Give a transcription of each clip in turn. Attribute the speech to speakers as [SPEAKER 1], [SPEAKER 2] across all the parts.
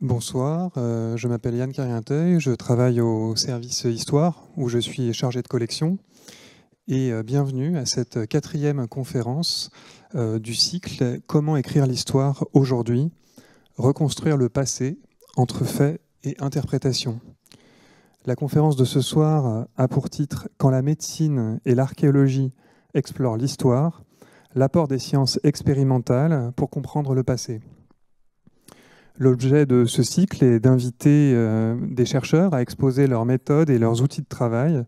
[SPEAKER 1] Bonsoir, euh, je m'appelle Yann et je travaille au service Histoire où je suis chargé de collection et euh, bienvenue à cette quatrième conférence euh, du cycle Comment écrire l'histoire aujourd'hui Reconstruire le passé entre faits et interprétations ». La conférence de ce soir a pour titre Quand la médecine et l'archéologie explorent l'histoire, l'apport des sciences expérimentales pour comprendre le passé. L'objet de ce cycle est d'inviter euh, des chercheurs à exposer leurs méthodes et leurs outils de travail.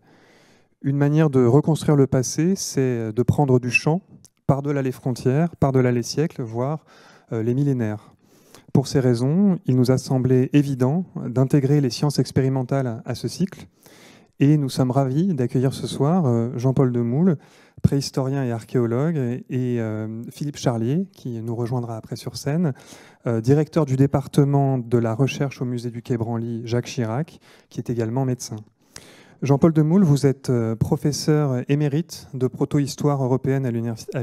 [SPEAKER 1] Une manière de reconstruire le passé, c'est euh, de prendre du champ par-delà les frontières, par-delà les siècles, voire euh, les millénaires. Pour ces raisons, il nous a semblé évident d'intégrer les sciences expérimentales à ce cycle. Et nous sommes ravis d'accueillir ce soir Jean-Paul Demoule, préhistorien et archéologue, et Philippe Charlier, qui nous rejoindra après sur scène, euh, directeur du département de la recherche au musée du Quai Branly, Jacques Chirac, qui est également médecin. Jean-Paul Demoule, vous êtes euh, professeur émérite de proto-histoire européenne à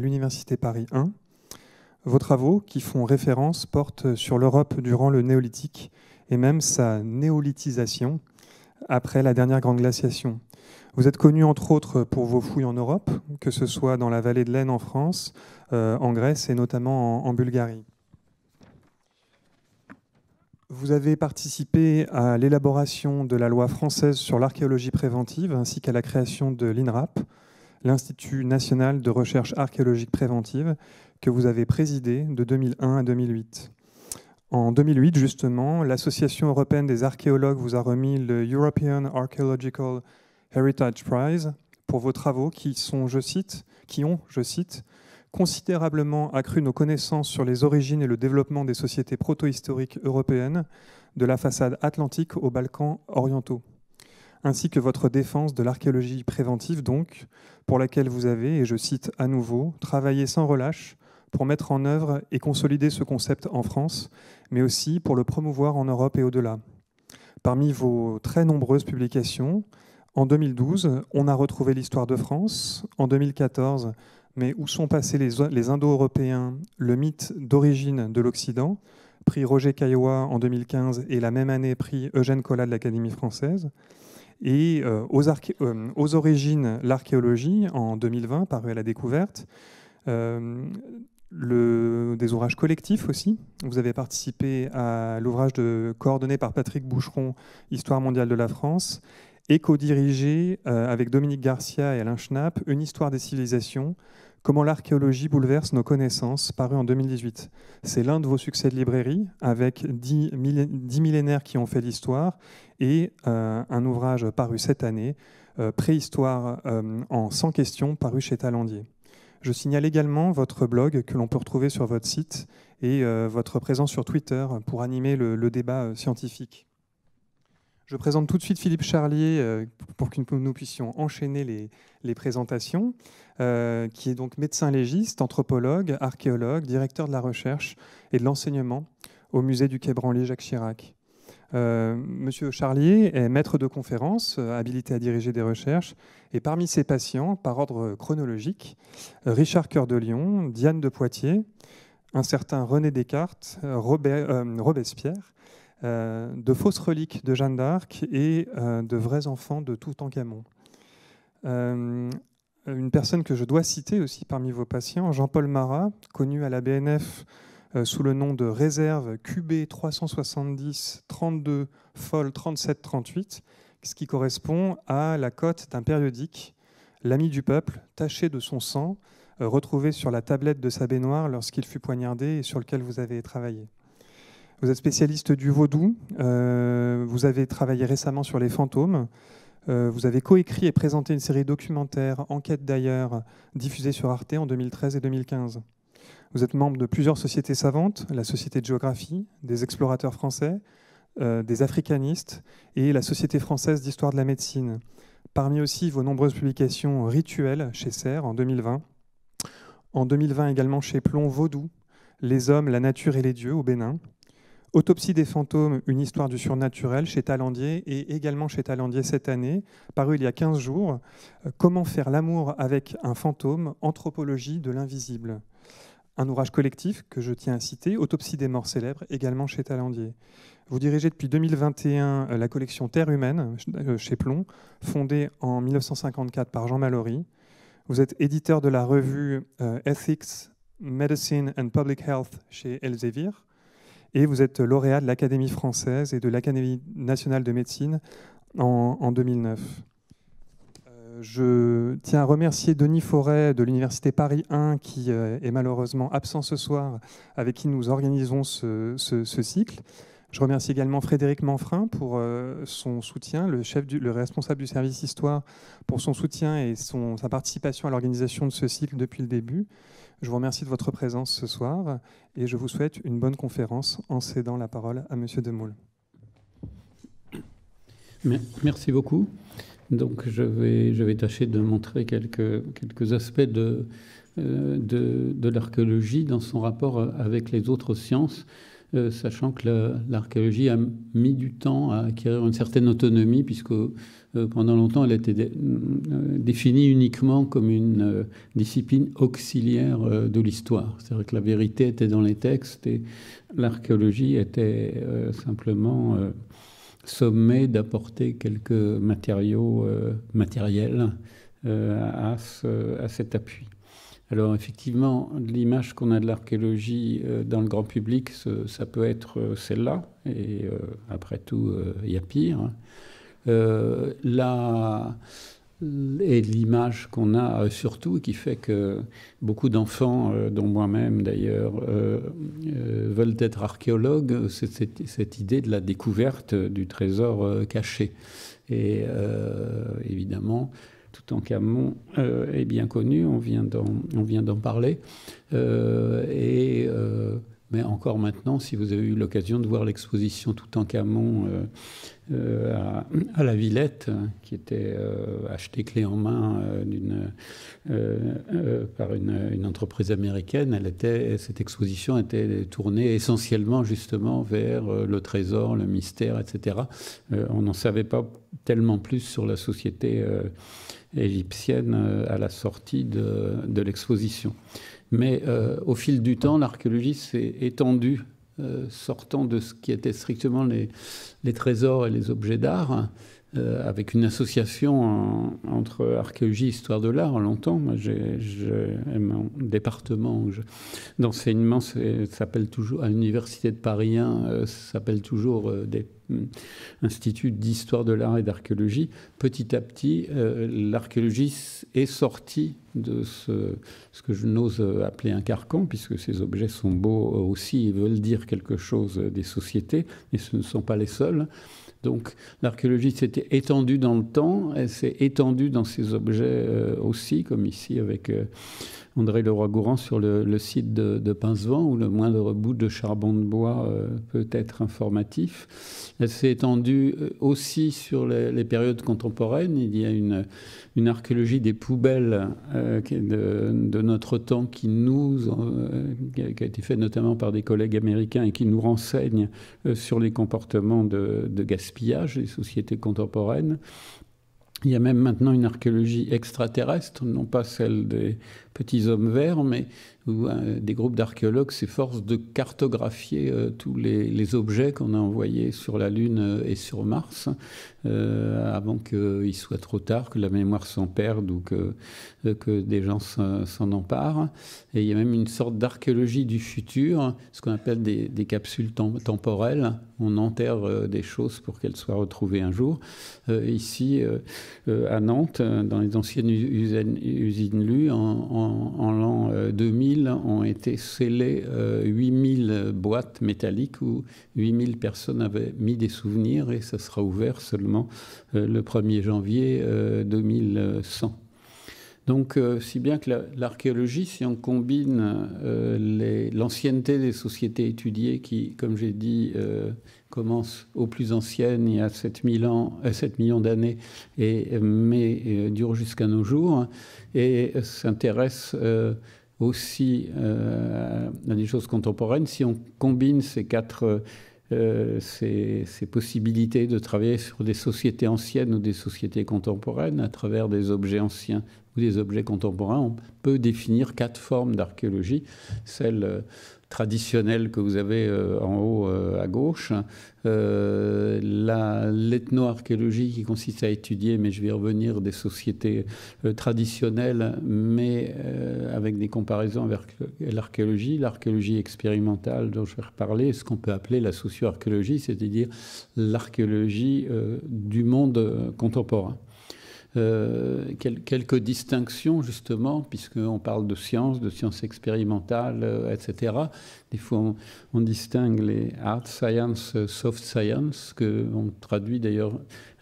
[SPEAKER 1] l'Université Paris 1. Vos travaux, qui font référence, portent sur l'Europe durant le néolithique et même sa néolithisation après la dernière grande glaciation. Vous êtes connu entre autres pour vos fouilles en Europe, que ce soit dans la vallée de l'Aisne en France, euh, en Grèce et notamment en Bulgarie. Vous avez participé à l'élaboration de la loi française sur l'archéologie préventive ainsi qu'à la création de l'INRAP, l'Institut national de recherche archéologique préventive, que vous avez présidé de 2001 à 2008. En 2008, justement, l'Association européenne des archéologues vous a remis le European Archaeological Heritage Prize pour vos travaux qui sont, je cite, qui ont, je cite, considérablement accru nos connaissances sur les origines et le développement des sociétés protohistoriques européennes de la façade atlantique aux Balkans orientaux, ainsi que votre défense de l'archéologie préventive, donc, pour laquelle vous avez, et je cite à nouveau, travaillé sans relâche pour mettre en œuvre et consolider ce concept en France, mais aussi pour le promouvoir en Europe et au-delà. Parmi vos très nombreuses publications, en 2012, on a retrouvé l'histoire de France, en 2014, mais où sont passés les, Indo-Européens, le mythe d'origine de l'Occident, prix Roger Caillois en 2015 et la même année prix Eugène Collat de l'Académie française, et euh, euh, aux, origines l'archéologie en 2020, paru à la découverte. Euh, des ouvrages collectifs aussi. Vous avez participé à l'ouvrage coordonné par Patrick Boucheron, Histoire mondiale de la France, et co-dirigé avec Dominique Garcia et Alain Schnapp, Une histoire des civilisations, Comment l'archéologie bouleverse nos connaissances, paru en 2018. C'est l'un de vos succès de librairie, avec 10 millénaires qui ont fait l'histoire, et euh, un ouvrage paru cette année, euh, Préhistoire euh, en 100 questions, paru chez Talandier. Je signale également votre blog que l'on peut retrouver sur votre site et votre présence sur Twitter pour animer le, débat scientifique. Je présente tout de suite Philippe Charlier pour que nous puissions enchaîner les présentations. Euh, qui est donc médecin légiste, anthropologue, archéologue, directeur de la recherche et de l'enseignement au musée du Quai Branly Jacques Chirac. Euh, Monsieur Charlier est maître de conférences, euh, habilité à diriger des recherches, et parmi ses patients, par ordre chronologique, Richard Cœur de Lyon, Diane de Poitiers, un certain René Descartes, Robespierre, de fausses reliques de Jeanne d'Arc et de vrais enfants de tout Toutankhamon. Euh, une personne que je dois citer aussi parmi vos patients, Jean-Paul Marat, connu à la BNF euh, sous le nom de réserve QB 370 32 FOL 37 38, ce qui correspond à la cote d'un périodique, l'ami du peuple, taché de son sang, euh, retrouvé sur la tablette de sa baignoire lorsqu'il fut poignardé et sur lequel vous avez travaillé. Vous êtes spécialiste du vaudou, vous avez travaillé récemment sur les fantômes. Euh, vous avez coécrit et présenté une série documentaire, Enquête d'ailleurs, diffusée sur Arte en 2013 et 2015. Vous êtes membre de plusieurs sociétés savantes, la Société de géographie, des explorateurs français, euh, des africanistes et la Société française d'histoire de la médecine. Parmi aussi vos nombreuses publications rituelles chez Serre en 2020. En 2020 également chez Plomb Vaudou, Les hommes, la nature et les dieux au Bénin. Autopsie des fantômes, une histoire du surnaturel chez Talandier et également chez Talandier cette année, paru il y a 15 jours, euh, Comment faire l'amour avec un fantôme, anthropologie de l'invisible. Un ouvrage collectif que je tiens à citer, Autopsie des morts célèbres, également chez Talandier. Vous dirigez depuis 2021 euh, la collection Terre humaine euh, chez Plomb, fondée en 1954 par Jean Mallory. Vous êtes éditeur de la revue Ethics, Medicine and Public Health chez Elsevier et vous êtes lauréat de l'Académie française et de l'Académie nationale de médecine en, 2009. Euh, je tiens à remercier Denis Forêt de l'Université Paris 1 qui euh, est malheureusement absent ce soir, avec qui nous organisons ce, cycle. Je remercie également Frédéric Manfrin pour euh, son soutien, le, chef le responsable du service Histoire pour son soutien et sa participation à l'organisation de ce cycle depuis le début. Je vous remercie de votre présence ce soir et je vous souhaite une bonne conférence en cédant la parole à Monsieur Demoule.
[SPEAKER 2] Merci beaucoup. Donc je vais, je vais tâcher de montrer quelques, aspects euh, de l'archéologie dans son rapport euh, avec les autres sciences. Euh, sachant que l'archéologie a mis du temps à acquérir une certaine autonomie, puisque euh, pendant longtemps elle était euh, définie uniquement comme une discipline auxiliaire de l'histoire. C'est-à-dire que la vérité était dans les textes et l'archéologie était simplement sommée d'apporter quelques matériaux matériels à cet appui. Alors effectivement, l'image qu'on a de l'archéologie euh, dans le grand public, ça peut être euh, celle-là, et euh, après tout, il y a pire. Hein. Euh, Et l'image qu'on a surtout, qui fait que beaucoup d'enfants, dont moi-même d'ailleurs, veulent être archéologues, c'est cette, idée de la découverte du trésor caché. Et évidemment, Toutankhamon euh, est bien connu, on vient d'en parler. Euh, et. Euh, mais encore maintenant, si vous avez eu l'occasion de voir l'exposition Tout euh, à, la Villette, qui était achetée clé en main par une, entreprise américaine, elle était, cette exposition était tournée essentiellement justement vers le trésor, le mystère, etc. on n'en savait pas tellement plus sur la société égyptienne euh, à la sortie de, l'exposition. Mais euh, au fil du temps, l'archéologie s'est étendue, euh, sortant de ce qui était strictement les trésors et les objets d'art. Euh, avec une association euh, entre archéologie et histoire de l'art longtemps. j'ai, mon département d'enseignement s'appelle toujours à l'université de Paris 1 euh, s'appelle toujours des instituts d'histoire de l'art et d'archéologie. Petit à petit, l'archéologie est sortie de ce, que je n'ose appeler un carcan, puisque ces objets sont beaux aussi, ils veulent dire quelque chose des sociétés, et ce ne sont pas les seuls. Donc l'archéologie s'était étendue dans le temps, elle s'est étendue dans ces objets euh, aussi, comme ici avec euh, André Leroy-Gourand sur le, site de, de Pincevent, où le moindre bout de charbon de bois euh, peut être informatif. Elle s'est étendue euh, aussi sur les, périodes contemporaines. Il y a une, archéologie des poubelles euh, de, notre temps qui nous, qui a été faite notamment par des collègues américains et qui nous renseigne sur les comportements de, de gaspillage des sociétés contemporaines. Il y a même maintenant une archéologie extraterrestre, non pas celle des, petits hommes verts, mais où euh, des groupes d'archéologues s'efforcent de cartographier euh, tous les, objets qu'on a envoyés sur la Lune euh, et sur Mars, avant qu'il soit trop tard, que la mémoire s'en perde ou que, que des gens s'en emparent. Et il y a même une sorte d'archéologie du futur, ce qu'on appelle des, capsules temporelles. On enterre des choses pour qu'elles soient retrouvées un jour. ici, à Nantes, dans les anciennes usines, en en, l'an 2000, euh, ont été scellées 8000 euh, boîtes métalliques où 8000 personnes avaient mis des souvenirs et ça sera ouvert seulement euh, le 1er janvier 2100. Donc, euh, si bien que l'archéologie, si on combine euh, l'ancienneté des sociétés étudiées qui, comme j'ai dit, euh, commence aux plus anciennes, il y a 7, ans, 7 millions d'années, et, mais dure jusqu'à nos jours, et s'intéresse aussi à des choses contemporaines, si on combine ces quatre euh, ces, possibilités de travailler sur des sociétés anciennes ou des sociétés contemporaines à travers des objets anciens ou des objets contemporains. On peut définir quatre formes d'archéologie, celle euh, traditionnelle que vous avez euh, en haut euh, à gauche, euh, l'ethnoarchéologie qui consiste à étudier, mais je vais revenir, des sociétés euh, traditionnelles, mais avec des comparaisons avec l'archéologie, l'archéologie expérimentale dont je vais reparler, ce qu'on peut appeler la socio cest c'est-à-dire l'archéologie du monde contemporain. Euh, quelques distinctions, justement, puisqu'on parle de science, de science expérimentale, euh, etc. Des fois, on, distingue les hard science, soft science, qu'on traduit d'ailleurs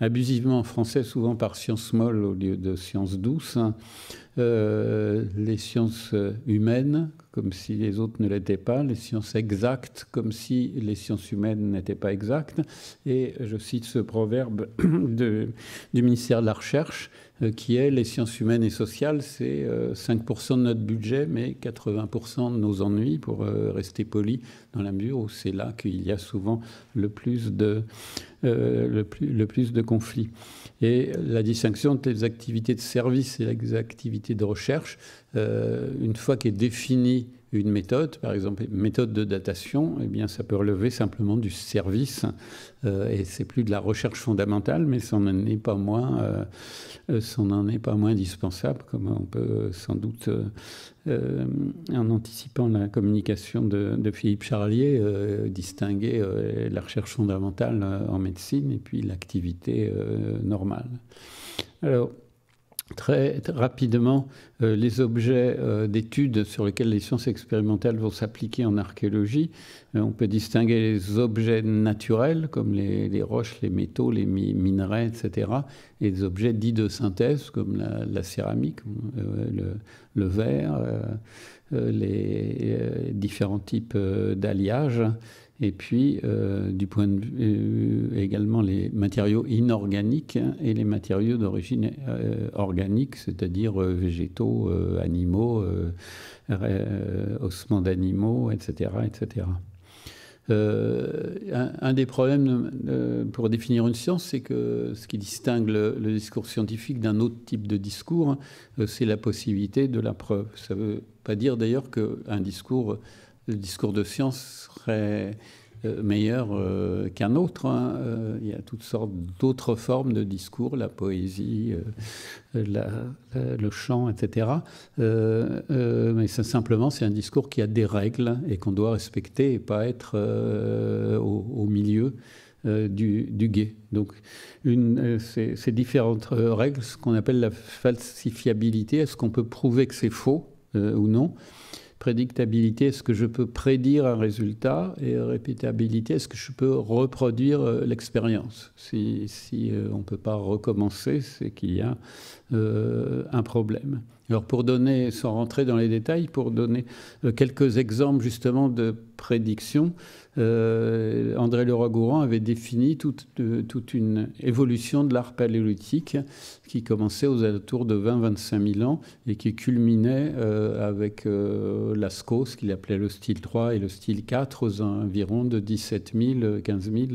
[SPEAKER 2] abusivement en français, souvent par science molle au lieu de science douce. Hein. Euh, les sciences euh, humaines comme si les autres ne l'étaient pas, les sciences exactes comme si les sciences humaines n'étaient pas exactes. Et je cite ce proverbe du ministère de la Recherche euh, qui est les sciences humaines et sociales, c'est 5% de notre budget, mais 80% de nos ennuis, pour rester poli, dans la mesure où c'est là qu'il y a souvent le plus le plus de conflits et la distinction entre les activités de service et les activités de recherche, euh, une fois qu'est définie une méthode, par exemple méthode de datation, eh bien, ça peut relever simplement du service euh, et c'est plus de la recherche fondamentale, mais ça n'en euh, euh, est pas moins, dispensable, ça est pas moins indispensable, comme on peut sans doute, en anticipant la communication de, de Philippe Charlier, distinguer la recherche fondamentale en médecine et puis l'activité normale. Alors très, rapidement euh, les objets d'étude euh, d'études sur lesquels les sciences expérimentales vont s'appliquer en archéologie. Euh, on peut distinguer les objets naturels, comme les, roches, les métaux, les minerais, etc., et les objets dits de synthèse, comme la, céramique, le, le, verre, les différents types d'alliages et puis euh, du point de vue euh, également les matériaux inorganiques et les matériaux d'origine euh, organique, c'est-à-dire végétaux, animaux, ossements d'animaux, etc. etc. Un, des problèmes pour définir une science, c'est que ce qui distingue le, le discours scientifique d'un autre type de discours, c'est la possibilité de la preuve. Ça ne veut pas dire d'ailleurs qu'un discours le discours de science serait euh, meilleur euh, qu'un autre. Hein. Euh, il y a toutes sortes d'autres formes de discours, la poésie, le chant, etc. mais simplement, c'est un discours qui a des règles et qu'on doit respecter et pas être au, milieu. du, guet. Donc, ces, ces, différentes règles, ce qu'on appelle la falsifiabilité, est-ce qu'on peut prouver que c'est faux ou non Prédictabilité, est-ce que je peux prédire un résultat Et répétabilité, est-ce que je peux reproduire euh, l'expérience Si, euh, on ne peut pas recommencer, c'est qu'il y a euh, un problème. Alors pour donner, sans rentrer dans les détails, pour donner quelques exemples justement de prédictions, euh, André Leroy-Gourand avait défini euh, toute, une évolution de l'art paléolithique qui commençait aux alentours de 20-25 000 ans et qui culminait euh, avec Lascaux, ce qu'il appelait le style 3 et le style 4, aux environs de 17 000, 15 000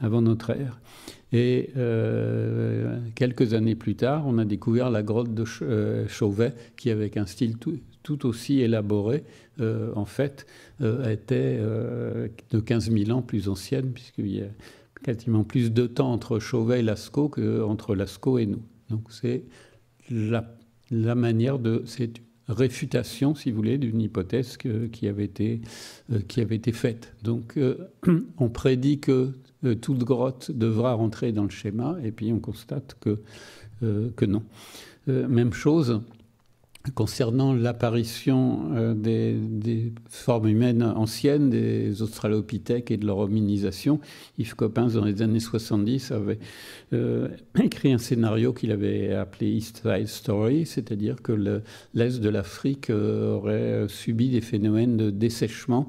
[SPEAKER 2] avant notre ère. Et quelques années plus tard, on a découvert la grotte de Chauvet, qui, avait un style tout tout aussi élaborée, euh, en fait, euh, était euh, de 15 000 ans plus ancienne, puisqu'il y a quasiment plus de temps entre Chauvet et Lascaux qu'entre Lascaux et nous. Donc c'est la, manière de... cette réfutation, si vous voulez, d'une hypothèse qui, avait été, qui avait été faite. Donc on prédit que toute grotte devra rentrer dans le schéma, et puis on constate que, que non. même chose concernant l'apparition euh, des, formes humaines anciennes, des australopithèques et de leur hominisation, Yves Coppens, dans les années 70, avait euh, écrit un scénario qu'il avait appelé East Side Story, c'est-à-dire que l'Est de l'Afrique euh, aurait subi des phénomènes de dessèchement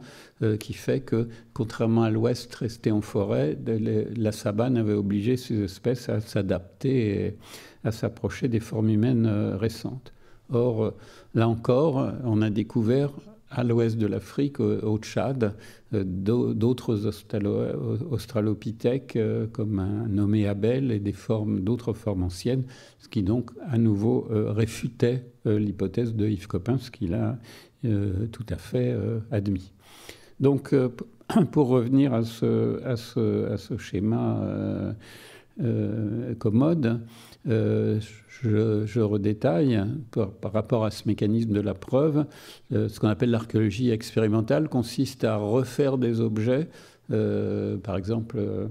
[SPEAKER 2] qui fait que, contrairement à l'Ouest resté en forêt, la savane avait obligé ces espèces à s'adapter et à s'approcher des formes humaines récentes. Or, là encore, on a découvert à l'ouest de l'Afrique, au Tchad, euh, d'autres australopithèques euh, comme un nommé Abel et des d'autres formes anciennes, ce qui donc à nouveau euh, réfutait l'hypothèse de Yves Copin, ce qu'il a tout à fait admis. Donc, pour revenir à ce, schéma commode, euh, je, je, redétaille hein, par, rapport à ce mécanisme de la preuve. Euh, ce qu'on appelle l'archéologie expérimentale consiste à refaire des objets euh, par exemple euh,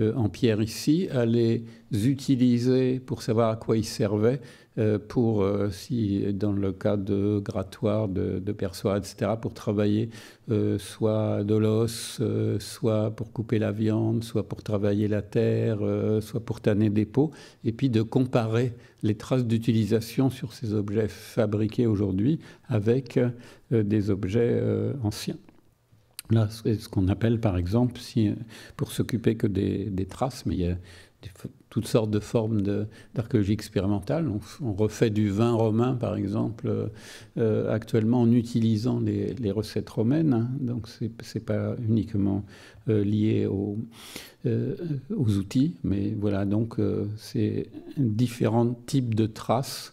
[SPEAKER 2] euh, en pierre ici, à les utiliser pour savoir à quoi ils servaient, pour, si dans le cas de grattoirs, de, de etc., pour travailler soit de l'os, soit pour couper la viande, soit pour travailler la terre, soit pour tanner des pots, et puis de comparer les traces d'utilisation sur ces objets fabriqués aujourd'hui avec des objets anciens. Là, c'est ce qu'on appelle, par exemple, si, pour s'occuper que des, traces, mais il y a toutes sortes de formes d'archéologie expérimentale. On, refait du vin romain, par exemple, euh, euh, actuellement en utilisant les, recettes romaines. Hein. donc, ce n'est pas uniquement euh, lié aux outils, mais voilà, donc, c'est différents types de traces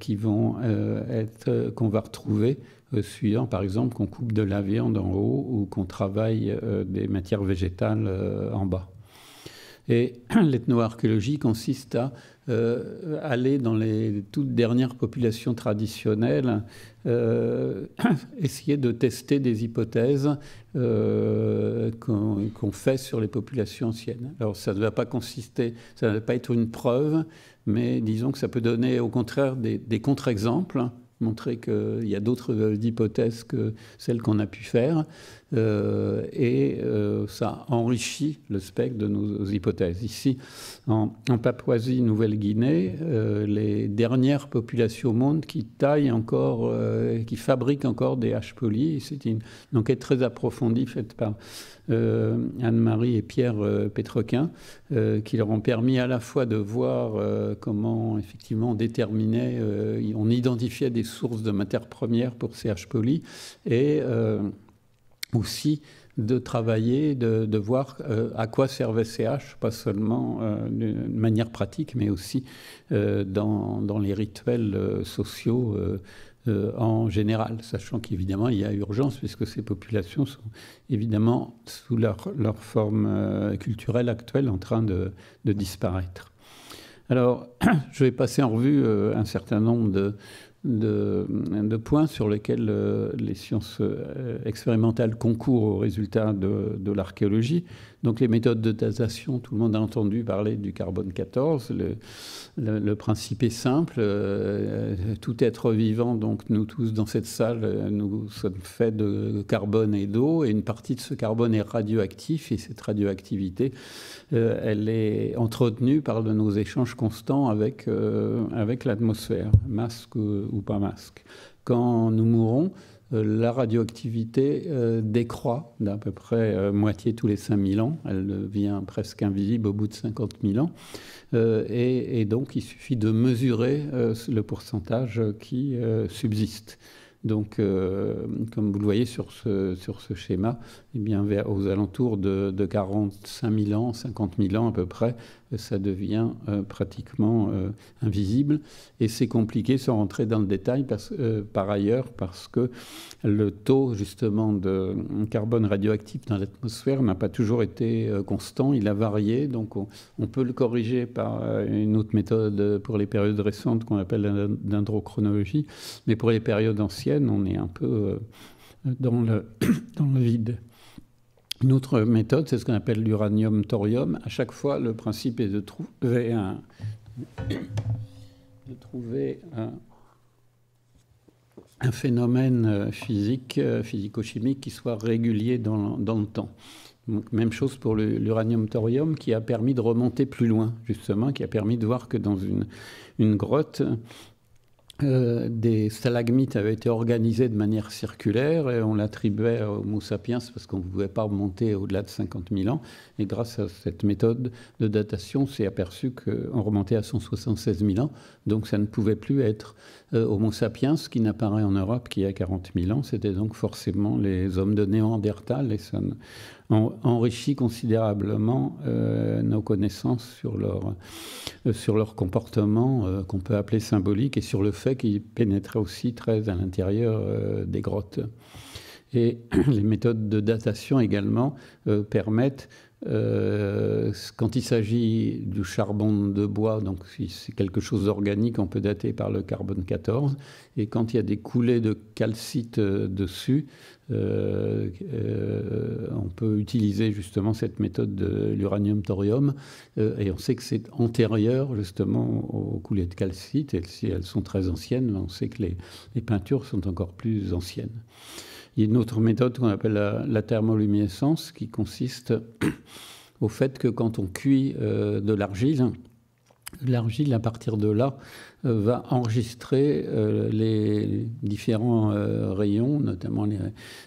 [SPEAKER 2] qui vont être, qu'on va retrouver suivant euh, par exemple qu'on coupe de la viande en haut ou qu'on travaille euh, des matières végétales euh, en bas. Et l'ethnoarchéologie consiste à aller dans les toutes dernières populations traditionnelles, essayer de tester des hypothèses qu'on fait sur les populations anciennes. Alors ça ne va pas consister, ça ne va pas être une preuve, mais disons que ça peut donner au contraire des contre-exemples montrer qu'il y a d'autres euh, hypothèses que celles qu'on a pu faire. Euh, et euh, ça enrichit le spectre de nos hypothèses. Ici, en, Papouasie-Nouvelle-Guinée, euh, les dernières populations au monde qui taillent encore, qui fabriquent encore des haches polies, c'est une, enquête très approfondie faite par Anne-Marie et Pierre Pétroquin, qui leur ont permis à la fois de voir comment effectivement on déterminait, on identifiait des sources de matières premières pour ces haches polies et aussi de travailler, de, de voir euh, à quoi servait CH, pas seulement euh, d'une manière pratique, mais aussi euh, dans, dans, les rituels sociaux en général, sachant qu'évidemment il y a urgence, puisque ces populations sont évidemment, sous leur, leur forme culturelle actuelle, en train de, de disparaître. Alors, je vais passer en revue un certain nombre de, de, points sur lesquels euh, les sciences euh, expérimentales concourent aux résultats de l'archéologie. Donc les méthodes de tasation, tout le monde a entendu parler du carbone 14. Le, principe est simple. Euh, tout être vivant, donc nous tous dans cette salle, euh, nous sommes faits de carbone et d'eau, et une partie de ce carbone est radioactif, et cette radioactivité, euh, elle est entretenue par de nos échanges constants avec, avec l'atmosphère, masque ou pas masque. Quand nous mourons, euh, la radioactivité euh, décroît d'à peu près euh, moitié tous les 5000 ans. Elle devient presque invisible au bout de 50 000 ans. Et, donc, il suffit de mesurer le pourcentage qui subsiste. Donc, comme vous le voyez sur ce, sur ce schéma, eh bien, vers, aux alentours de, de, 45 000 ans, 50 000 ans à peu près, ça devient euh, pratiquement euh, invisible. Et c'est compliqué sans rentrer dans le détail euh, par ailleurs parce que le taux justement de carbone radioactif dans l'atmosphère n'a pas toujours été constant, il a varié. Donc on, peut le corriger par une autre méthode pour les périodes récentes qu'on appelle l'androchronologie. Mais pour les périodes anciennes, on est un peu dans le vide. Une autre méthode, c'est ce qu'on appelle l'uranium-thorium. À chaque fois, le principe est de trouver un, phénomène euh, physique, euh, physico-chimique qui soit régulier dans, le temps. même chose pour l'uranium-thorium qui a permis de remonter plus loin, justement, qui a permis de voir que dans une grotte, euh, des stalagmites avaient été organisés de manière circulaire et on l'attribuait au Homo sapiens parce qu'on ne pouvait pas remonter au-delà de 50 000 ans. Et grâce à cette méthode de datation, on s'est aperçu qu'on remontait à 176 000 ans, donc ça ne pouvait plus être euh, Homo sapiens, qui n'apparaît en Europe qu'il y a 40 000 ans, c'était donc forcément les hommes de Néandertal, et ça enrichit considérablement euh, nos connaissances sur leur, euh, sur leur comportement, qu'on peut appeler symbolique, et sur le fait qu'ils pénétraient aussi très à l'intérieur des grottes. Et les méthodes de datation également permettent euh, quand il s'agit du charbon de bois, donc si c'est quelque chose d'organique, on peut dater par le carbone 14. Et quand il y a des coulées de calcite euh, dessus, euh, on peut utiliser justement cette méthode de l'uranium-thorium. et on sait que c'est antérieur justement aux coulées de calcite. Et si elles sont très anciennes, on sait que les peintures sont encore plus anciennes. Il y a une autre méthode qu'on appelle la, thermoluminescence qui consiste au fait que quand on cuit euh, de l'argile, l'argile à partir de là euh, va enregistrer euh, les différents rayons, notamment les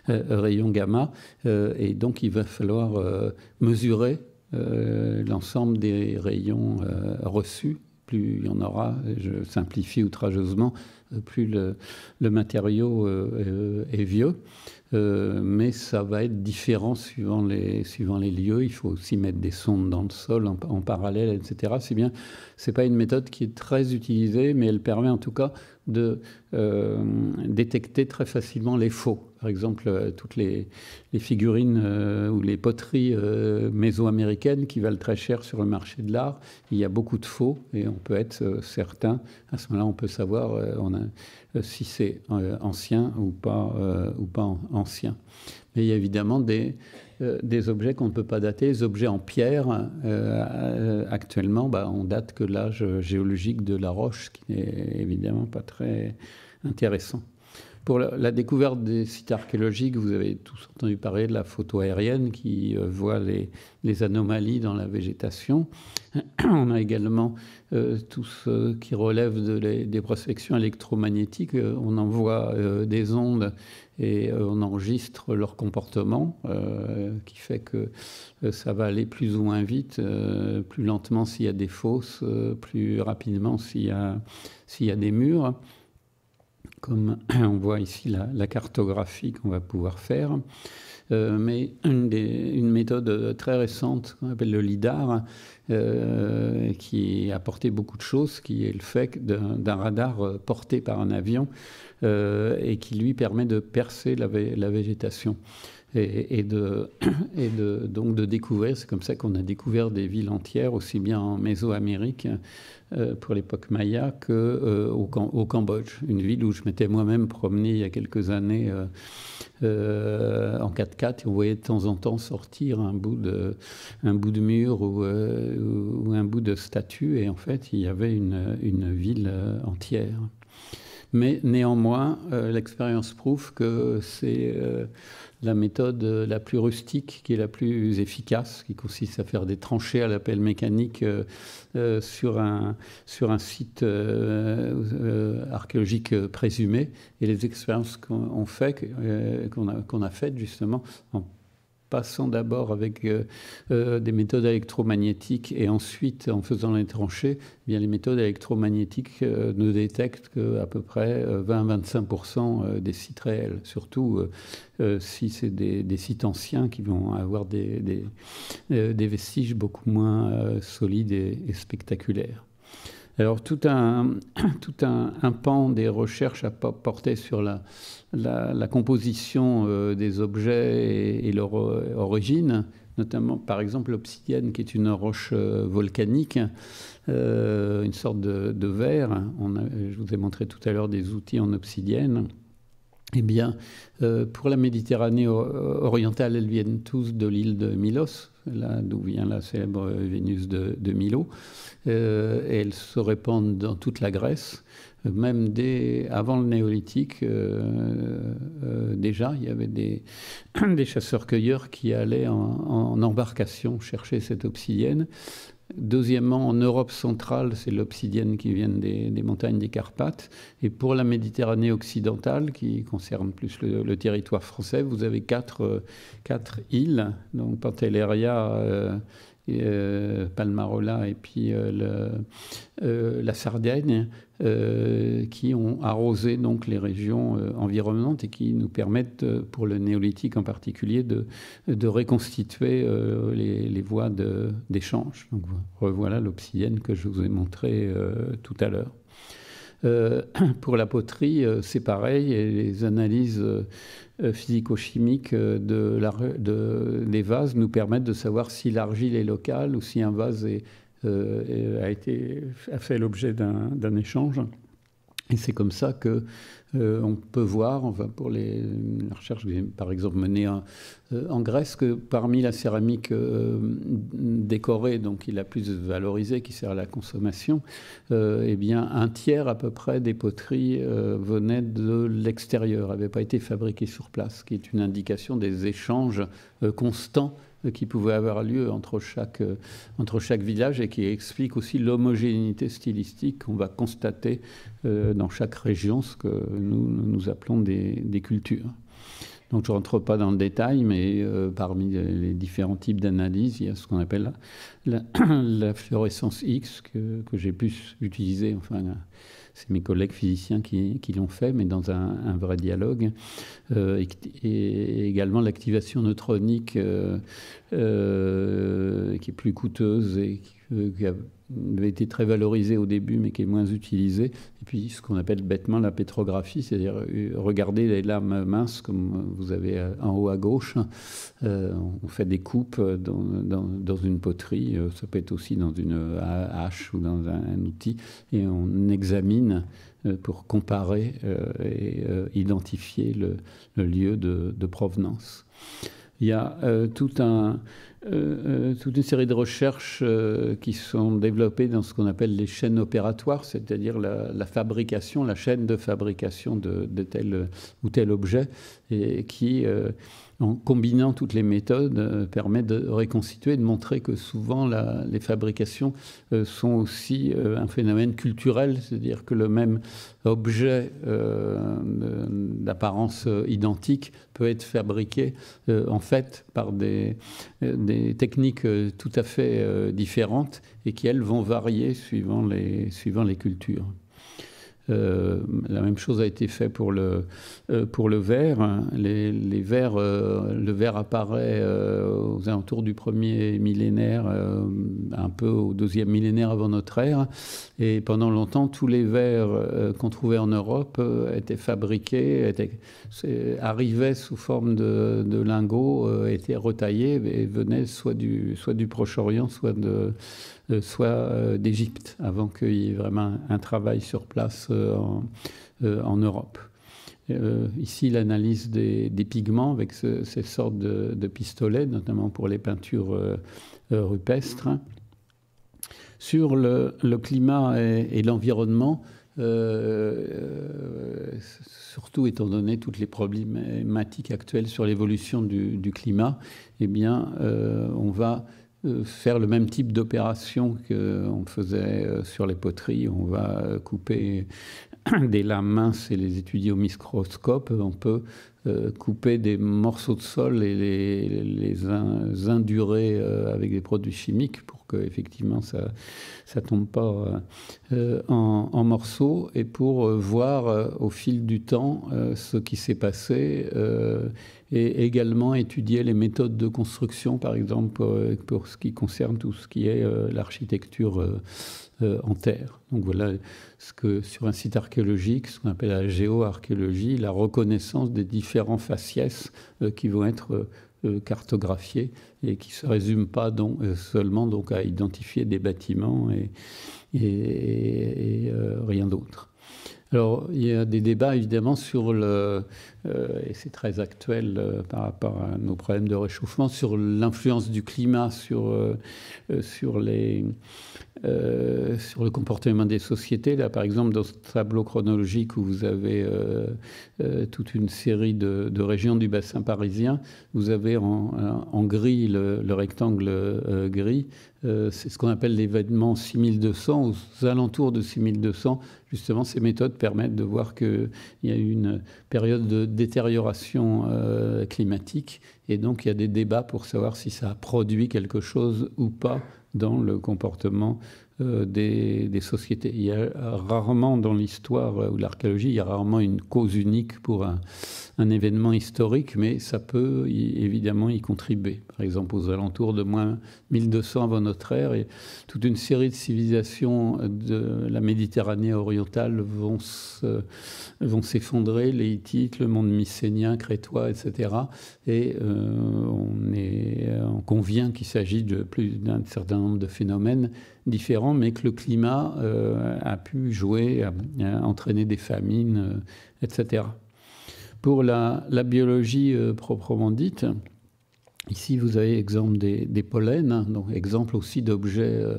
[SPEAKER 2] rayons gamma, et donc il va falloir mesurer l'ensemble des rayons reçus plus il y en aura, je simplifie outrageusement, euh, plus le, matériau euh, euh, est vieux. mais ça va être différent suivant les, suivant les lieux. Il faut aussi mettre des sondes dans le sol en, parallèle, etc. C'est bien, c'est pas une méthode qui est très utilisée, mais elle permet en tout cas de détecter très facilement les faux par exemple, euh, toutes les, figurines euh, ou les poteries euh, mésoaméricaines qui valent très cher sur le marché de l'art, il y a beaucoup de faux et on peut être certain. À ce moment-là, on peut savoir on a, si c'est ancien ou pas, ou pas ancien. Mais il y a évidemment des, des objets qu'on ne peut pas dater. Les objets en pierre, actuellement, bah, on date que l'âge géologique de la roche, ce qui n'est évidemment pas très intéressant. Pour la, découverte des sites archéologiques, vous avez tous entendu parler de la photo aérienne qui euh, voit les, anomalies dans la végétation. On a également euh, tout ce qui relève des prospections électromagnétiques. Euh, on envoie des ondes et on enregistre leur comportement, qui fait que ça va aller plus ou moins vite, plus lentement s'il y a des fosses, plus rapidement s'il y a, des murs comme on voit ici la, cartographie qu'on va pouvoir faire. Euh, mais une, méthode euh, très récente qu'on appelle le LIDAR, euh, qui a apporté beaucoup de choses, qui est le fait d'un radar porté par un avion et qui lui permet de percer la végétation et, de, et de, donc de découvrir, c'est comme ça qu'on a découvert des villes entières, aussi bien en Mésoamérique amérique euh, pour l'époque maya qu'au euh, au Cambodge, une ville où je m'étais moi-même promené il y a quelques années euh, en 4x4 et on voyait de temps en temps sortir un bout de, un bout de mur ou, un bout de statue et en fait il y avait une ville entière. Mais néanmoins, l'expérience prouve que c'est la méthode euh, la plus rustique, qui est la plus efficace, qui consiste à faire des tranchées à l'appel mécanique euh, euh, sur, un, sur un site archéologique présumé. Et les expériences qu'on fait, qu'on a, a faites justement passant d'abord avec euh, euh, des méthodes électromagnétiques et ensuite en faisant les tranchées, eh bien les méthodes électromagnétiques euh, ne détectent qu'à peu près 20-25% des sites réels, surtout si c'est des, sites anciens qui vont avoir des, vestiges beaucoup moins solides et spectaculaires. Alors tout un, tout un, pan des recherches a porté sur la, composition euh, des objets et, leur euh, origine, notamment par exemple l'obsidienne qui est une roche euh, volcanique, une sorte de, verre. je vous ai montré tout à l'heure des outils en obsidienne. Eh bien, pour la Méditerranée orientale, elles viennent tous de l'île de Milos, là d'où vient la célèbre Vénus de, Milo. Euh, elles se répandent dans toute la Grèce. Même avant le néolithique, euh, euh, déjà, il y avait des, chasseurs-cueilleurs qui allaient en, en, embarcation chercher cette obsidienne. Deuxièmement, en Europe centrale, c'est l'obsidienne qui vient des, montagnes des Carpates. Et pour la Méditerranée occidentale, qui concerne plus le, territoire français, vous avez quatre, euh, quatre îles, donc Pantelleria, euh, euh, Palmarola et puis euh, le, euh, la Sardaigne, qui ont arrosé donc les régions environnantes et qui nous permettent, pour le néolithique en particulier, de, de reconstituer les, les voies d'échange. Donc revoilà l'obsidienne que je vous ai montrée tout à l'heure. pour la poterie, c'est pareil, et les analyses euh, physico-chimiques euh, de de, des vases nous permettent de savoir si l'argile est locale ou si un vase euh, a, été, a fait l'objet d'un échange. Et c'est comme ça que euh, on peut voir, enfin pour les, recherches, j'ai par exemple menée euh, en, Grèce, que parmi la céramique euh, décorée, donc il la plus valorisée, qui sert à la consommation, eh bien un tiers à peu près des poteries venaient de l'extérieur, n'avaient pas été fabriquées sur place, ce qui est une indication des échanges constants qui pouvait avoir lieu entre chaque, euh, entre chaque village et qui explique aussi l'homogénéité stylistique qu'on va constater euh, dans chaque région, ce que nous, nous appelons des, des cultures. Donc je ne rentre pas dans le détail, mais euh, parmi les différents types d'analyses, il y a ce qu'on appelle la, fluorescence X que, que j'ai pu utiliser, enfin c'est mes collègues physiciens qui, l'ont fait, mais dans un, vrai dialogue. Euh, et, également l'activation neutronique euh, euh, qui est plus coûteuse et qui a avait été très valorisé au début, mais qui est moins utilisé. Et puis, ce qu'on appelle bêtement la pétrographie, c'est-à-dire euh, regarder les lames minces, comme euh, vous avez euh, en haut à gauche. on fait des coupes dans, une poterie, ça peut être aussi dans une hache ou dans un, outil, et on examine pour comparer et identifier le, lieu de, provenance. Il y a tout un, euh, euh, toute une série de recherches euh, qui sont développées dans ce qu'on appelle les chaînes opératoires, c'est-à-dire la, fabrication, la chaîne de fabrication de, de tel ou tel objet, et qui en combinant toutes les méthodes, euh, permet de reconstituer, de montrer que souvent les fabrications euh, sont aussi euh, un phénomène culturel, c'est-à-dire que le même objet d'apparence identique peut être fabriqué en fait par des, des techniques tout à fait différentes et qui, elles, vont varier suivant les, suivant les cultures. Euh, la même chose a été faite pour le, euh, pour le verre. Les, les euh, le verre apparaît aux alentours du premier millénaire, un peu au deuxième millénaire avant notre ère. Et pendant longtemps, tous les verres qu'on trouvait en Europe étaient fabriqués, arrivaient sous forme de, lingots, étaient retaillés et venaient soit du, soit du Proche-Orient, soit de euh, soit euh, d'Égypte, avant qu'il y ait vraiment un travail sur place euh, en, Europe. ici, l'analyse des, pigments avec ces sortes de, pistolets, notamment pour les peintures rupestres. Sur le, climat et, l'environnement, surtout étant donné toutes les problématiques actuelles sur l'évolution du, climat, eh bien, on va euh, faire le même type d'opération qu'on euh, faisait euh, sur les poteries. On va couper des lames minces et les étudier au microscope. On peut euh, couper des morceaux de sol et les, les indurer euh, avec des produits chimiques pour que effectivement ça ça tombe pas euh, en, morceaux et pour voir au fil du temps ce qui s'est passé et également étudier les méthodes de construction par exemple pour, ce qui concerne tout ce qui est l'architecture en terre. Donc voilà ce que sur un site archéologique, ce qu'on appelle la géoarchéologie, la reconnaissance des différents différents faciès euh, qui vont être euh, euh, cartographiés et qui ne se résument pas donc, seulement donc, à identifier des bâtiments et rien d'autre. Alors, il y a des débats évidemment sur le, euh, et c'est très actuel euh, par rapport à nos problèmes de réchauffement, sur l'influence du climat sur, euh, les, sur le comportement des sociétés. Là, par exemple, dans ce tableau chronologique où vous avez toute une série de, régions du bassin parisien, vous avez en, gris le rectangle gris, c'est ce qu'on appelle l'événement 6200, aux alentours de 6200 Justement, ces méthodes permettent de voir qu'il y a une période de détérioration euh, climatique et donc il y a des débats pour savoir si ça a produit quelque chose ou pas dans le comportement euh, des, sociétés. Il y a rarement dans l'histoire euh, ou l'archéologie, il y a rarement une cause unique pour un, événement historique, mais ça peut évidemment y contribuer par exemple aux alentours de moins 1200 avant notre ère, et toute une série de civilisations de la Méditerranée orientale vont, vont s'effondrer, les le monde mycénien, crétois, etc. Et euh, on, on convient qu'il s'agit de plus d'un certain nombre de phénomènes différents, mais que le climat euh, a pu jouer, entraîner des famines, euh, etc. Pour la biologie proprement dite, Ici, vous avez exemple des, pollens, hein, donc exemple aussi d'objets euh,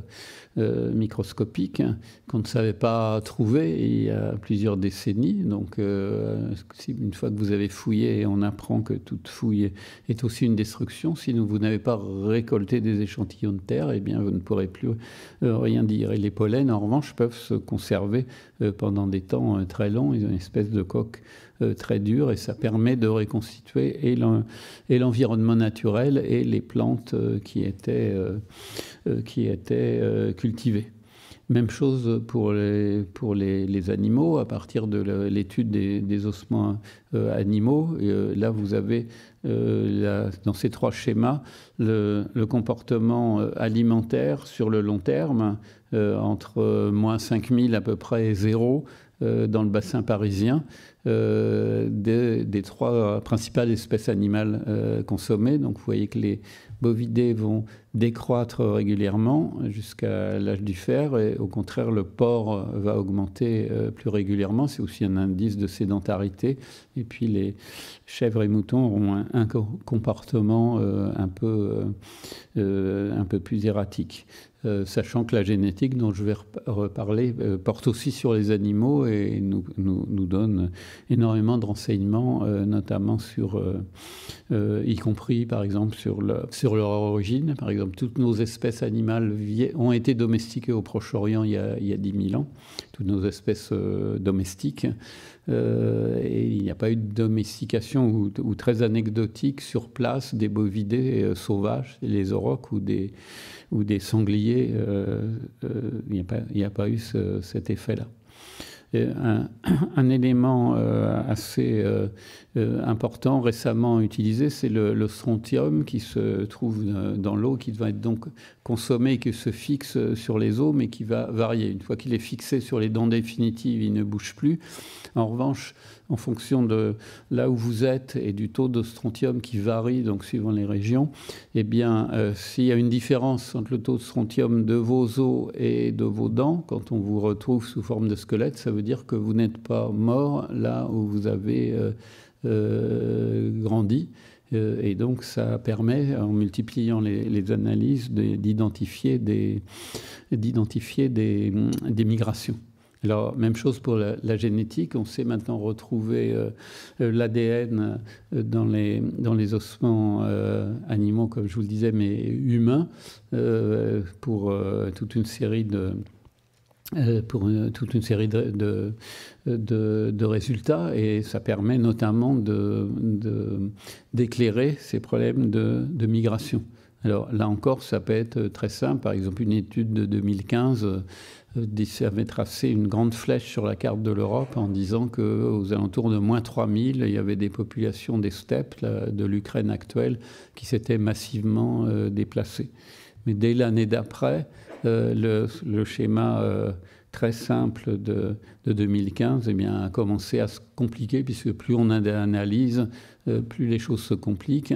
[SPEAKER 2] euh, microscopiques qu'on ne savait pas trouver il y a plusieurs décennies. Donc, euh, une fois que vous avez fouillé, on apprend que toute fouille est aussi une destruction. Si vous n'avez pas récolté des échantillons de terre, eh bien, vous ne pourrez plus rien dire. Et les pollens, en revanche, peuvent se conserver pendant des temps très longs. Ils ont une espèce de coque euh, très dur et ça permet de reconstituer et l'environnement naturel et les plantes euh, qui étaient, euh, cultivées. Même chose pour les, animaux, à partir de l'étude des, ossements animaux. là, vous avez dans ces trois schémas le, le, comportement alimentaire sur le long terme, entre moins 5000 à peu près et zéro, euh, dans le bassin parisien euh, des, trois principales espèces animales euh, consommées. Donc vous voyez que les, bovidés vont décroître régulièrement jusqu'à l'âge du fer et au contraire le porc euh, va augmenter euh, plus régulièrement. C'est aussi un indice de sédentarité. Et puis les chèvres et moutons ont un, comportement euh, un, peu, un peu plus erratique. sachant que la génétique dont je vais reparler porte aussi sur les animaux et nous, nous, donne énormément de renseignements, notamment sur, y compris par exemple sur, le sur leur origine. Par exemple, toutes nos espèces animales ont été domestiquées au Proche-Orient il, il, y a 10 000 ans, toutes nos espèces euh, domestiques. Euh, et il n'y a pas eu de domestication ou, très anecdotique sur place des bovidés euh, sauvages, les aurochs ou des, ou des sangliers. il n'y a, a, pas eu cet effet-là. Euh, un, élément euh, assez euh, important récemment utilisé, c'est le, strontium qui se trouve dans l'eau, qui va être donc consommé, qui se fixe sur les os, mais qui va varier. Une fois qu'il est fixé sur les dents définitives, il ne bouge plus. En revanche, en fonction de là où vous êtes et du taux de strontium qui varie, donc suivant les régions, eh bien, euh, s'il y a une différence entre le taux de strontium de vos os et de vos dents, quand on vous retrouve sous forme de squelette, ça veut dire que vous n'êtes pas mort là où vous avez euh, euh, grandi. Et donc, ça permet, en multipliant les, analyses, d'identifier des migrations. Alors, même chose pour la, génétique. On sait maintenant retrouver euh, euh, l'ADN euh, dans les, dans les ossements animaux, comme je vous le disais, mais humains, pour toute une série de toute une série de, de, résultats et ça permet notamment d'éclairer ces problèmes de, migration. Alors là encore, ça peut être euh, très simple. Par exemple, une étude de 2015 euh, avait tracé une grande flèche sur la carte de l'Europe en disant qu'aux alentours de moins 3000, il y avait des populations des steppes de l'Ukraine actuelle qui s'étaient massivement euh, déplacées. Mais dès l'année d'après, le, schéma très simple de, 2015 eh bien, a commencé à se compliquer, puisque plus on analyse, euh, plus les choses se compliquent,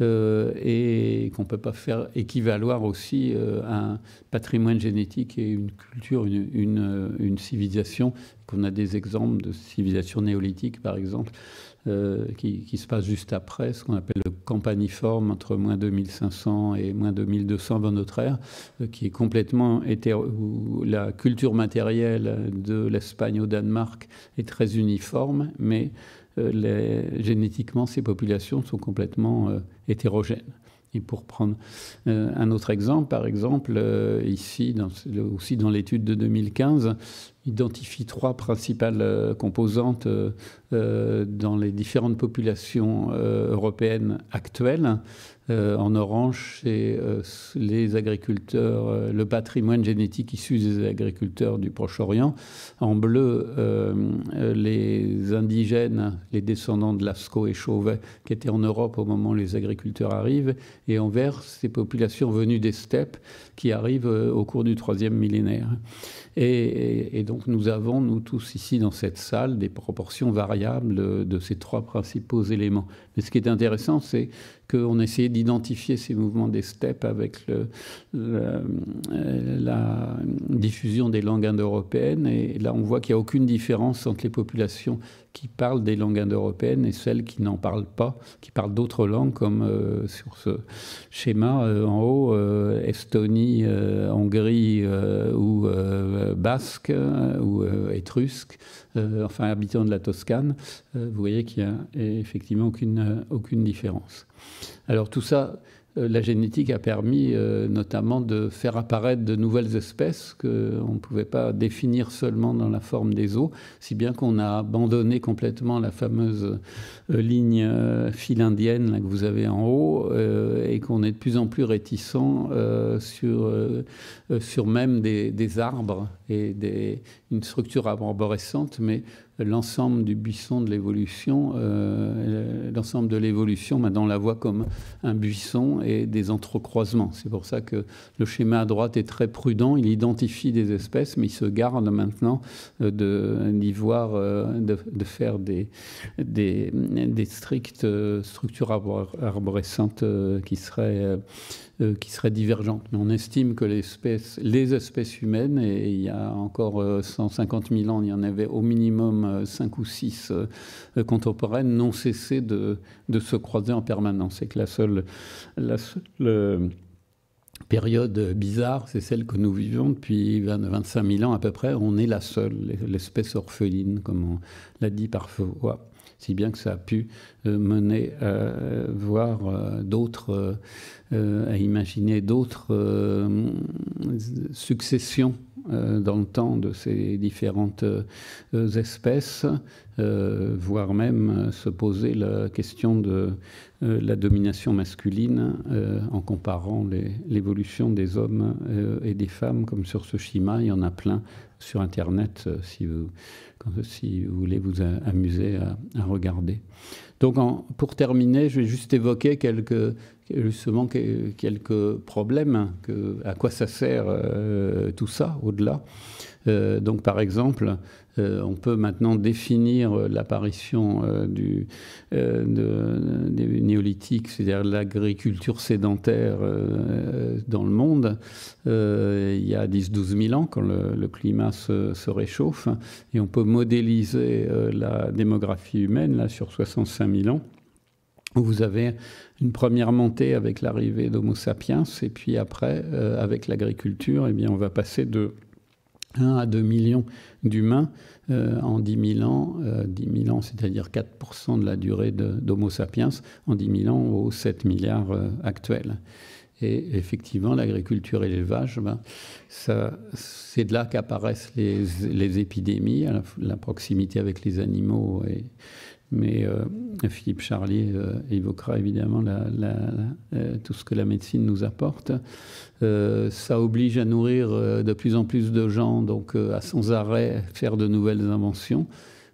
[SPEAKER 2] euh, et qu'on ne peut pas faire équivaloir aussi euh, un patrimoine génétique et une culture, une, une, une civilisation, qu'on a des exemples de civilisations néolithiques, par exemple, euh, qui, se passe juste après, ce qu'on appelle le campaniforme entre moins 2500 et moins 2200 avant notre ère, euh, qui est complètement Où la culture matérielle de l'Espagne au Danemark est très uniforme, mais euh, les, génétiquement, ces populations sont complètement hétérogènes. Et pour prendre un autre exemple, par exemple, ici, dans, aussi dans l'étude de 2015, identifie trois principales euh, composantes euh, euh, dans les différentes populations européennes actuelles. Euh, en orange, c'est euh, les agriculteurs, euh, le patrimoine génétique issu des agriculteurs du Proche-Orient. En bleu, les indigènes, les descendants de Lascaux et Chauvet, qui étaient en Europe au moment où les agriculteurs arrivent. Et en vert, ces populations venues des steppes qui arrivent au cours du troisième millénaire. Et, donc nous avons, nous tous ici dans cette salle, des proportions variables de ces trois principaux éléments. Mais ce qui est intéressant, c'est qu'on essayait d'identifier ces mouvements des steppes avec euh, la, diffusion des langues indo-européennes. Et là, on voit qu'il n'y a aucune différence entre les populations qui parlent des langues indo-européennes et celles qui n'en parlent pas, qui parlent d'autres langues, comme euh, sur ce schéma euh, en haut, Estonie, Hongrie ou Basque ou Étrusque, enfin habitants de la Toscane. vous voyez qu'il n'y a effectivement aucune, aucune différence. Alors tout ça, euh, la génétique a permis euh, notamment de faire apparaître de nouvelles espèces qu'on ne pouvait pas définir seulement dans la forme des os, si bien qu'on a abandonné complètement la fameuse euh, ligne philindienne que vous avez en haut et qu'on est de plus en plus réticent sur, même des arbres et une structure arborescente, mais l'ensemble du buisson de l'évolution, euh, l'ensemble de l'évolution, maintenant on la voit comme un buisson et des entrecroisements. C'est pour ça que le schéma à droite est très prudent, il identifie des espèces, mais il se garde maintenant euh, d'y voir, euh, de, faire des strictes structures arborescentes qui seraient euh, qui seraient divergentes. Mais on estime que les espèces humaines, et il y a encore 150 euh, 000 ans, il y en avait au minimum 5 euh, ou 6 contemporaines, n'ont cessé de, se croiser en permanence. C'est que la seule, période bizarre, c'est celle que nous vivons depuis 25 000 ans à peu près. On est la seule, l'espèce orpheline, comme on l'a dit parfois. Si bien que ça a pu mener à voir d'autres euh, à imaginer d'autres euh, successions euh, dans le temps de ces différentes espèces, voire même se poser la question de la domination masculine en comparant l'évolution des hommes et des femmes, comme sur ce schéma, il y en a plein sur Internet si vous, si vous voulez vous amuser à, regarder. Donc pour terminer, je vais juste évoquer quelques justement quelques problèmes. Hein, que, à quoi ça sert euh, tout ça au-delà euh, Donc par exemple, euh, on peut maintenant définir l'apparition du néolithique c'est-à-dire l'agriculture sédentaire dans le monde, il y a 10-12 000 ans, quand le, climat se, réchauffe, et on peut modéliser la démographie humaine là, sur 65 000 ans vous avez une première montée avec l'arrivée d'Homo sapiens, et puis après, euh, avec l'agriculture, eh bien, on va passer de 1 à 2 millions d'humains euh, en 10 000 ans, euh, ans, c'est-à-dire 4 de la durée d'Homo sapiens, en 10 000 ans aux 7 milliards actuels. Et effectivement, l'agriculture et l'élevage, ben, c'est de là qu'apparaissent les, épidémies, la, la, proximité avec les animaux et mais euh, Philippe Charlier euh, évoquera évidemment euh, tout ce que la médecine nous apporte. ça oblige à nourrir de plus en plus de gens, donc à sans arrêt faire de nouvelles inventions.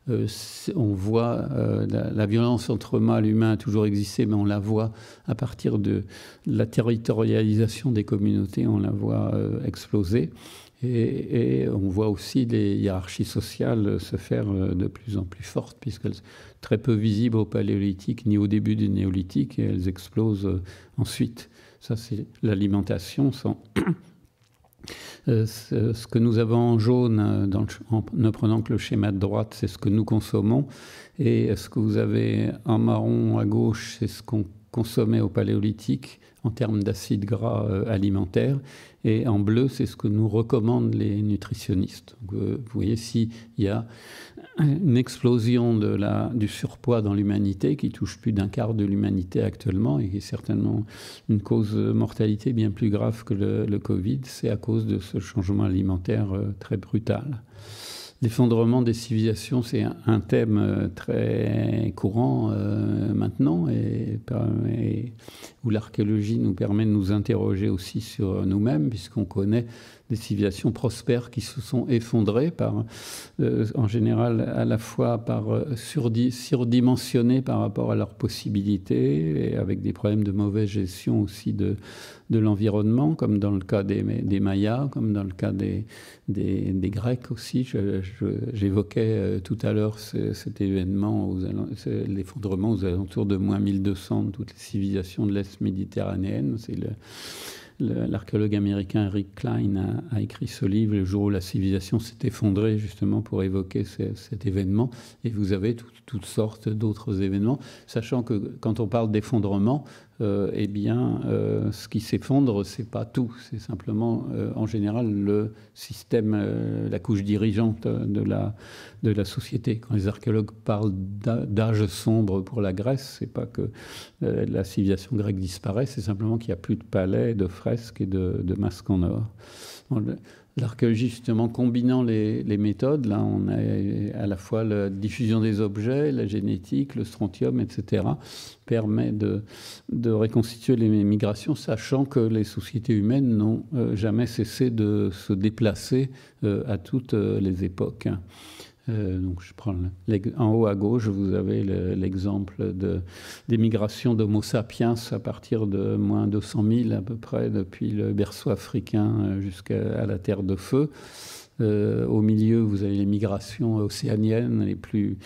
[SPEAKER 2] on voit la, violence entre mâles humains a toujours existé, mais on la voit à partir de la territorialisation des communautés, on la voit exploser. Et, on voit aussi les hiérarchies sociales se faire euh, de plus en plus fortes, puisqu'elles sont très peu visibles au paléolithique ni au début du néolithique, et elles explosent euh, ensuite. Ça, c'est l'alimentation. Sans... Euh, ce que nous avons en jaune, dans en ne prenant que le schéma de droite, c'est ce que nous consommons. Et ce que vous avez en marron à gauche, c'est ce qu'on consommés au Paléolithique en termes d'acides gras euh, alimentaires. Et en bleu, c'est ce que nous recommandent les nutritionnistes. Euh, vous voyez, s'il y a une explosion de la, du surpoids dans l'humanité, qui touche plus d'un quart de l'humanité actuellement, et qui est certainement une cause de mortalité bien plus grave que le, le Covid, c'est à cause de ce changement alimentaire euh, très brutal. L'effondrement des civilisations, c'est un, thème euh, très courant euh, maintenant. Et, et où l'archéologie nous permet de nous interroger aussi sur euh, nous-mêmes, puisqu'on connaît des civilisations prospères qui se sont effondrées par, euh, en général, à la fois par euh, surdimensionnées par rapport à leurs possibilités et avec des problèmes de mauvaise gestion aussi de, l'environnement, comme dans le cas des, Mayas, comme dans le cas des, des Grecs aussi. J'évoquais tout à l'heure cet événement, l'effondrement aux alentours de moins 1200 de toutes les civilisations de l'Est méditerranéenne. C'est L'archéologue américain Rick Klein a, écrit ce livre le jour où la civilisation s'est effondrée, justement pour évoquer cet événement. Et vous avez toutes sortes d'autres événements, sachant que quand on parle d'effondrement, euh, eh bien, euh, ce qui s'effondre, c'est pas tout, c'est simplement, euh, en général, le système, la couche dirigeante de la, société. Quand les archéologues parlent d'âge sombre pour la Grèce, c'est pas que la civilisation grecque disparaît, c'est simplement qu'il n'y a plus de palais, de fresques et de, masques en or. Alors que justement, combinant les, méthodes, là, on a euh, à la fois la diffusion des objets, la génétique, le strontium, etc., permet de, de reconstituer les migrations, sachant que les sociétés humaines n'ont euh, jamais cessé de se déplacer euh, à toutes les époques. Euh, je prends en haut à gauche, vous avez l'exemple des migrations d'Homo sapiens à partir de moins de 200 000 à peu près depuis le berceau africain euh, jusqu'à la Terre de Feu. Euh, au milieu, vous avez les migrations océaniennes les plus,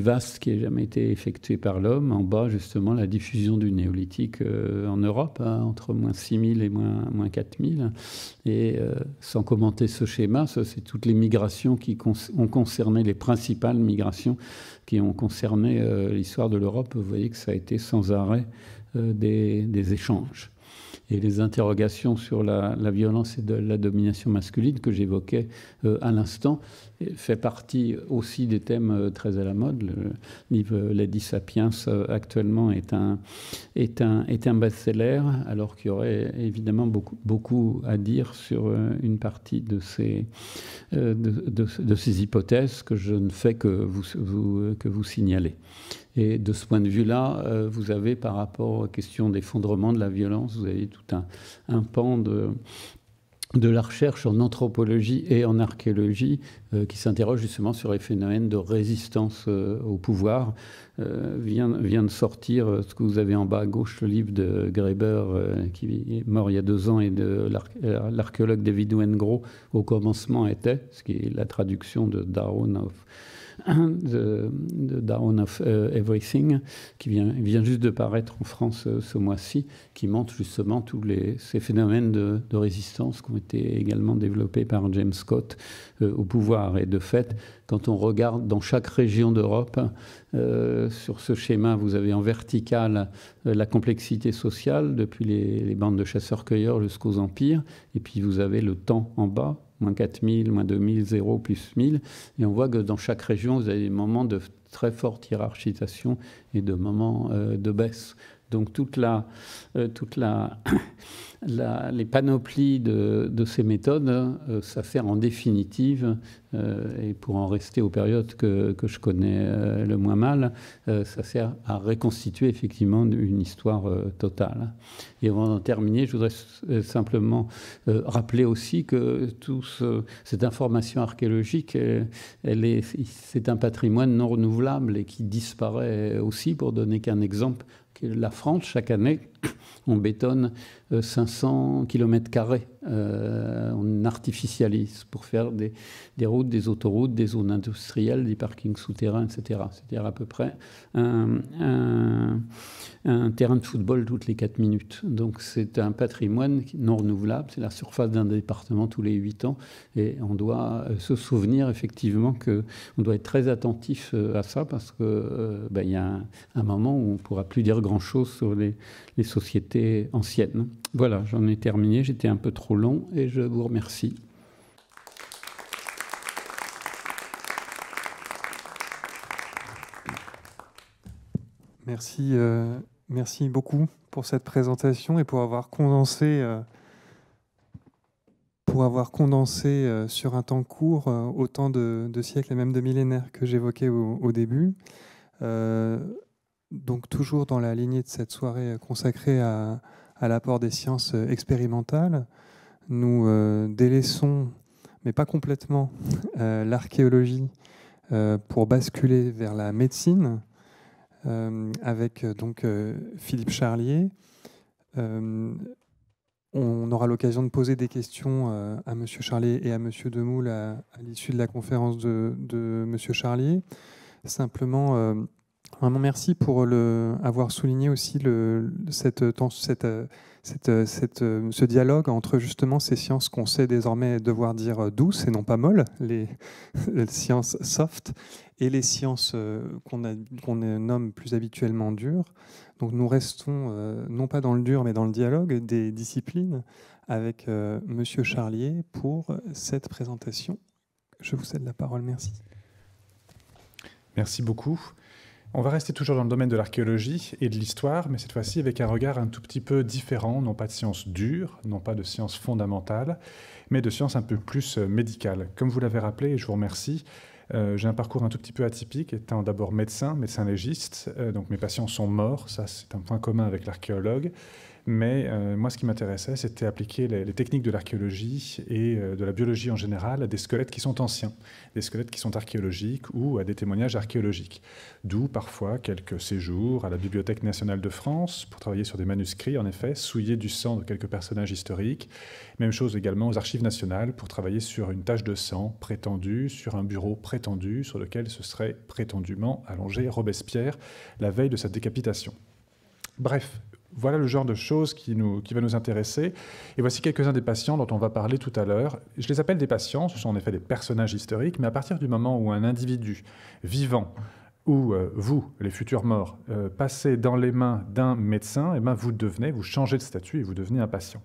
[SPEAKER 2] vastes qui aient jamais été effectuées par l'homme. En bas, justement, la diffusion du néolithique euh, en Europe, hein, entre moins 6000 et moins, 4000. Et euh, sans commenter ce schéma, c'est toutes les migrations qui ont concerné, les principales migrations qui ont concerné l'histoire de l'Europe. Vous voyez que ça a été sans arrêt des échanges et les interrogations sur la, violence et de la domination masculine que j'évoquais euh, à l'instant fait partie aussi des thèmes euh, très à la mode. Le livre Lady Sapiens euh, actuellement est un, est un, est un best-seller, alors qu'il y aurait évidemment beaucoup, beaucoup à dire sur une partie de ces, de, ces hypothèses que je ne fais que vous, que vous signaler. Et de ce point de vue-là, euh, vous avez par rapport aux questions d'effondrement de la violence, vous avez tout un, pan de, la recherche en anthropologie et en archéologie euh, qui s'interroge justement sur les phénomènes de résistance euh, au pouvoir. vient, de sortir ce que vous avez en bas à gauche, le livre de Graeber qui est mort il y a deux ans et de l'archéologue David Wengro au commencement était, ce qui est la traduction de Darwin of de, Down of euh, Everything, qui vient, vient juste de paraître en France euh, ce mois-ci, qui montre justement tous ces phénomènes de, résistance qui ont été également développés par James Scott euh, au pouvoir. Et de fait, quand on regarde dans chaque région d'Europe, sur ce schéma, vous avez en vertical la complexité sociale, depuis les, les bandes de chasseurs-cueilleurs jusqu'aux empires, et puis vous avez le temps en bas, moins 4000, moins 2000, 0, plus 1000. Et on voit que dans chaque région, vous avez des moments de très forte hiérarchisation et de moments euh, de baisse. Donc toute la, euh, toute la les panoplies de, ces méthodes euh, ça sert en définitive, euh, et pour en rester aux périodes que, je connais euh, le moins mal, ça sert à reconstituer effectivement une histoire totale. Et avant d'en terminer, je voudrais simplement rappeler aussi que toute cette information archéologique, c'est un patrimoine non renouvelable et qui disparaît aussi, pour donner qu'un exemple. La France, chaque année, on bétonne 500 euh, km carrés euh, on artificialise pour faire des, routes, des autoroutes, des zones industrielles, des parkings souterrains, etc. C'est-à-dire à peu près un, terrain de football toutes les 4 minutes. Donc c'est un patrimoine non renouvelable, c'est la surface d'un département tous les 8 ans et on doit euh, se souvenir effectivement qu'on doit être très attentif à ça parce que ben, y a un, moment où on ne pourra plus dire grand-chose sur les sociétés anciennes. Voilà, j'en ai terminé, j'étais un peu trop long et je vous remercie.
[SPEAKER 1] Merci, euh, merci beaucoup pour cette présentation et pour avoir condensé, euh, pour avoir condensé euh, sur un temps court autant de, siècles et même de millénaires que j'évoquais au, au, début donc toujours dans la lignée de cette soirée consacrée à, l'apport des sciences expérimentales, nous euh, délaissons, mais pas complètement, euh, l'archéologie euh, pour basculer vers la médecine avec donc Philippe Charlier. on aura l'occasion de poser des questions à M. Charlier et à M. Demoule à, l'issue de la conférence de, de M. Charlier. Simplement, Vraiment merci pour avoir souligné aussi ce dialogue entre justement ces sciences qu'on sait désormais devoir dire euh, douces et non pas molles, les, sciences soft, et les sciences euh, qu'on nomme plus habituellement dures. Donc nous restons euh, non pas dans le dur mais dans le dialogue des disciplines avec M. Monsieur Charlier pour cette présentation. Je vous cède la parole, merci. Merci beaucoup. On va rester
[SPEAKER 3] toujours dans le domaine de l'archéologie et de l'histoire, mais cette fois-ci avec un regard un tout petit peu différent, non pas de science dure, non pas de science fondamentale, mais de science un peu plus euh, médicale. Comme vous l'avez rappelé, et je vous remercie, euh, j'ai un parcours un tout petit peu atypique, étant d'abord médecin, médecin légiste, euh, donc mes patients sont morts, ça c'est un point commun avec l'archéologue. Mais euh, moi, ce qui m'intéressait, c'était appliquer les, techniques de l'archéologie et euh, de la biologie en général à des squelettes qui sont anciens, des squelettes qui sont archéologiques ou à des témoignages archéologiques. D'où parfois quelques séjours à la Bibliothèque nationale de France pour travailler sur des manuscrits, en effet, souillés du sang de quelques personnages historiques. Même chose également aux archives nationales pour travailler sur une tache de sang prétendue, sur un bureau prétendu sur lequel se serait prétendument allongé Robespierre la veille de sa décapitation. Bref, voilà le genre de choses qui, va nous intéresser. Et voici quelques-uns des patients dont on va parler tout à l'heure. Je les appelle des patients, ce sont en effet des personnages historiques, mais à partir du moment où un individu vivant ou euh, vous, les futurs morts, euh, passez dans les mains d'un médecin, et eh ben, vous devenez, vous changez de statut et vous devenez un patient.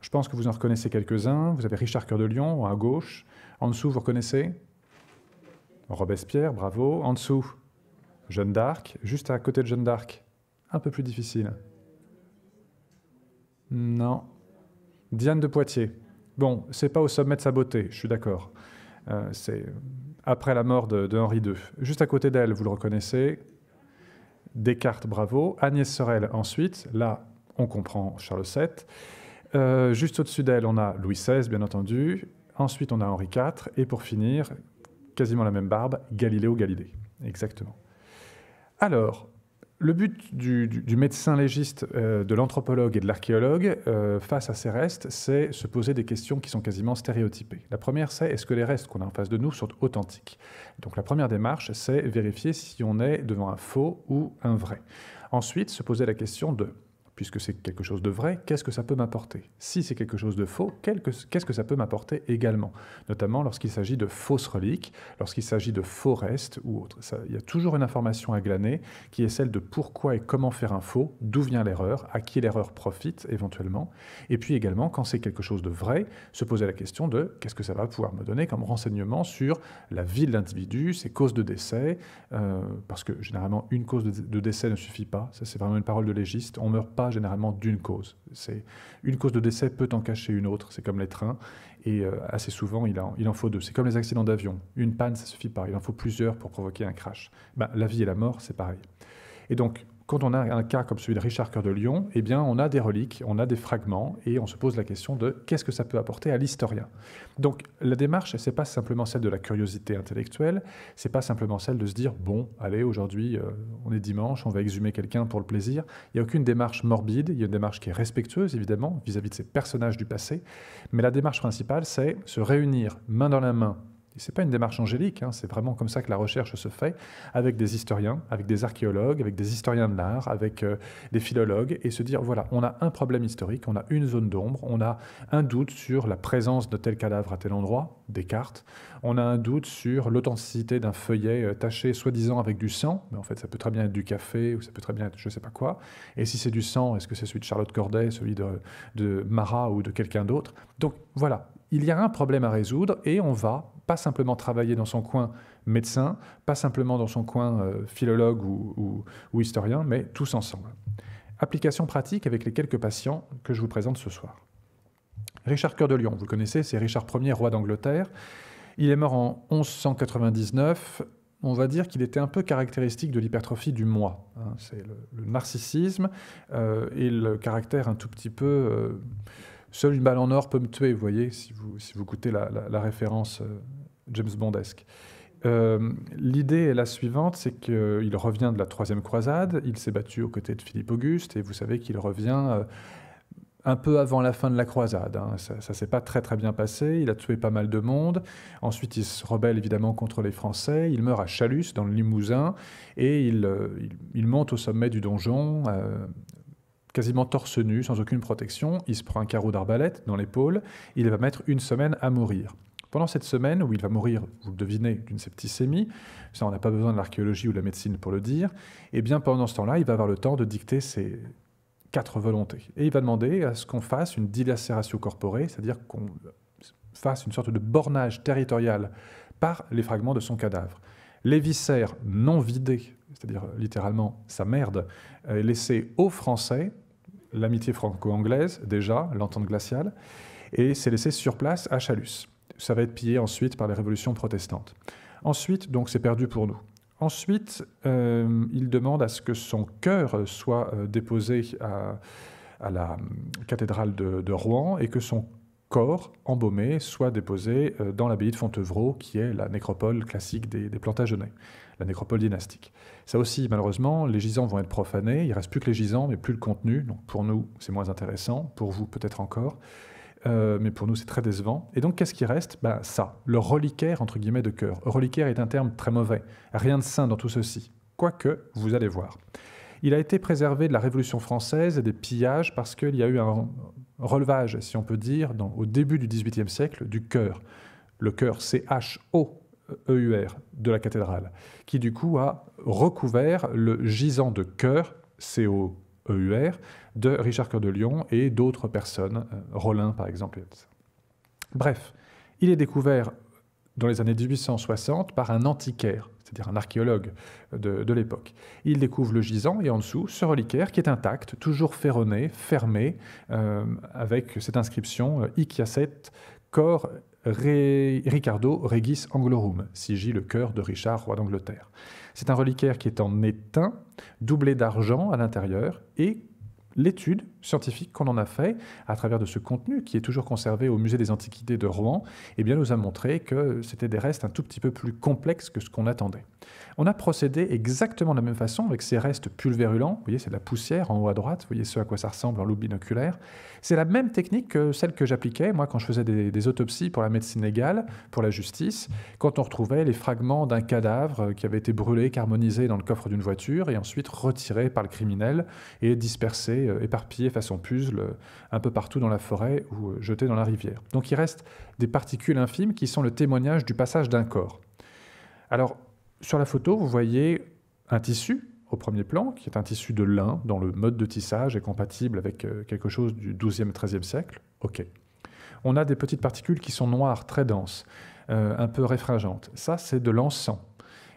[SPEAKER 3] Je pense que vous en reconnaissez quelques-uns. Vous avez Richard Cœur de Lion à gauche. En dessous, vous reconnaissez Robespierre, bravo. En dessous, Jeanne d'Arc. Juste à côté de Jeanne d'Arc, un peu plus difficile. Non. Diane de Poitiers. Bon, c'est pas au sommet de sa beauté, je suis d'accord. Euh, c'est après la mort de, Henri II. Juste à côté d'elle, vous le reconnaissez. Descartes, bravo. Agnès Sorel, ensuite. Là, on comprend Charles VII. Euh, juste au-dessus d'elle, on a Louis XVI, bien entendu. Ensuite, on a Henri IV. Et pour finir, quasiment la même barbe, Galiléo Galilée. Exactement. Alors, le but du, médecin légiste, euh, de l'anthropologue et de l'archéologue euh, face à ces restes, c'est se poser des questions qui sont quasiment stéréotypées. La première, c'est est-ce que les restes qu'on a en face de nous sont authentiques Donc la première démarche, c'est vérifier si on est devant un faux ou un vrai. Ensuite, se poser la question de puisque c'est quelque chose de vrai, qu'est-ce que ça peut m'apporter Si c'est quelque chose de faux, qu'est-ce que ça peut m'apporter également Notamment lorsqu'il s'agit de fausses reliques, lorsqu'il s'agit de faux restes ou autres. Il y a toujours une information à glaner qui est celle de pourquoi et comment faire un faux, d'où vient l'erreur, à qui l'erreur profite éventuellement. Et puis également, quand c'est quelque chose de vrai, se poser la question de qu'est-ce que ça va pouvoir me donner comme renseignement sur la vie de l'individu, ses causes de décès, euh, parce que généralement une cause de décès ne suffit pas, ça c'est vraiment une parole de légiste, on meurt pas généralement d'une cause. C'est une cause de décès peut en cacher une autre. C'est comme les trains et euh, assez souvent il en, il en faut deux. C'est comme les accidents d'avion. Une panne ça suffit pas. Il en faut plusieurs pour provoquer un crash. Ben, la vie et la mort c'est pareil. Et donc quand on a un cas comme celui de Richard Coeur de Lyon, eh bien, on a des reliques, on a des fragments, et on se pose la question de qu'est-ce que ça peut apporter à l'historien. Donc, la démarche, ce n'est pas simplement celle de la curiosité intellectuelle, ce n'est pas simplement celle de se dire bon, allez, aujourd'hui, euh, on est dimanche, on va exhumer quelqu'un pour le plaisir. Il n'y a aucune démarche morbide, il y a une démarche qui est respectueuse, évidemment, vis à -vis de ces personnages du passé, mais la démarche principale, c'est se réunir main dans la main ce n'est pas une démarche angélique, hein, c'est vraiment comme ça que la recherche se fait, avec des historiens, avec des archéologues, avec des historiens de l'art, avec euh, des philologues, et se dire, voilà, on a un problème historique, on a une zone d'ombre, on a un doute sur la présence de tel cadavre à tel endroit, des cartes, on a un doute sur l'authenticité d'un feuillet euh, taché soi-disant avec du sang, mais en fait ça peut très bien être du café, ou ça peut très bien être je ne sais pas quoi, et si c'est du sang, est-ce que c'est celui de Charlotte Corday, celui de, de Marat ou de quelqu'un d'autre Donc voilà, il y a un problème à résoudre, et on va pas simplement travailler dans son coin médecin, pas simplement dans son coin euh, philologue ou, historien, mais tous ensemble. Application pratique avec les quelques patients que je vous présente ce soir. Richard Cœur de Lyon, vous le connaissez, c'est Richard Ier, roi d'Angleterre. Il est mort en 1199. On va dire qu'il était un peu caractéristique de l'hypertrophie du moi. Hein. c'est le, narcissisme euh, et le caractère un tout petit peu... Euh, Seule une balle en or peut me tuer, vous voyez, si vous, si vous coûtez la, référence euh, James Bondesque. Euh, l'idée est la suivante, c'est qu'il revient de la troisième croisade, il s'est battu aux côtés de Philippe Auguste, et vous savez qu'il revient euh, un peu avant la fin de la croisade. Hein. Ça, ne s'est pas très très bien passé, il a tué pas mal de monde. Ensuite, il se rebelle évidemment contre les Français, il meurt à Chalus, dans le Limousin, et il, il, monte au sommet du donjon, quasiment torse nu, sans aucune protection. Il se prend un carreau d'arbalète dans l'épaule. Il va mettre une semaine à mourir. Pendant cette semaine où il va mourir, vous le devinez, d'une septicémie, ça on n'a pas besoin de l'archéologie ou de la médecine pour le dire, et eh bien pendant ce temps-là, il va avoir le temps de dicter ses quatre volontés. Et il va demander à ce qu'on fasse une dilacération corporée, c'est-à-dire qu'on fasse une sorte de bornage territorial par les fragments de son cadavre. Les viscères non vidés, c'est-à-dire littéralement sa merde, euh, laissés aux Français l'amitié franco-anglaise, déjà, l'entente glaciale, et s'est laissé sur place à Chalus. Ça va être pillé ensuite par les révolutions protestantes. Ensuite, donc, c'est perdu pour nous. Ensuite, euh, il demande à ce que son cœur soit euh, déposé à, la cathédrale de, Rouen et que son corps embaumé soit déposé euh, dans l'abbaye de Fontevraud, qui est la nécropole classique des, des Plantagenets la nécropole dynastique. Ça aussi, malheureusement, les gisants vont être profanés. Il reste plus que les gisants, mais plus le contenu. pour nous, c'est moins intéressant. Pour vous, peut-être encore. Euh, mais pour nous, c'est très décevant. Et donc, qu'est-ce qui reste ben, Ça, le reliquaire, entre guillemets, de cœur. Reliquaire est un terme très mauvais. Rien de sain dans tout ceci. Quoique, vous allez voir. Il a été préservé de la Révolution française et des pillages parce qu'il y a eu un relevage, si on peut dire, au début du XVIIIe siècle, du cœur. Le cœur, C-H-O, EUR de la cathédrale, qui du coup a recouvert le gisant de cœur, COEUR, de Richard Coeur de Lyon et d'autres personnes, euh, Rollin par exemple. Bref, il est découvert dans les années 1860 par un antiquaire, c'est-à-dire un archéologue de, l'époque. Il découvre le gisant et en dessous ce reliquaire qui est intact, toujours ferronné, fermé, euh, avec cette inscription euh, corps cor Ricardo Regis Anglorum, sigil le cœur de Richard, roi d'Angleterre. C'est un reliquaire qui est en étain, doublé d'argent à l'intérieur et l'étude scientifique qu'on en a fait à travers de ce contenu qui est toujours conservé au musée des antiquités de Rouen, eh bien nous a montré que c'était des restes un tout petit peu plus complexes que ce qu'on attendait. On a procédé exactement de la même façon avec ces restes pulvérulents, vous voyez c'est de la poussière en haut à droite, vous voyez ce à quoi ça ressemble en loupe binoculaire. C'est la même technique que celle que j'appliquais moi quand je faisais des, des, autopsies pour la médecine légale, pour la justice, quand on retrouvait les fragments d'un cadavre qui avait été brûlé, carbonisé dans le coffre d'une voiture et ensuite retiré par le criminel et dispersé euh, éparpillés façon puzzle euh, un peu partout dans la forêt ou euh, jetés dans la rivière. Donc il reste des particules infimes qui sont le témoignage du passage d'un corps. Alors sur la photo, vous voyez un tissu au premier plan, qui est un tissu de lin, dont le mode de tissage est compatible avec quelque chose du 12e, 13e siècle. OK. On a des petites particules qui sont noires, très denses, un peu réfringentes. Ça, c'est de l'encens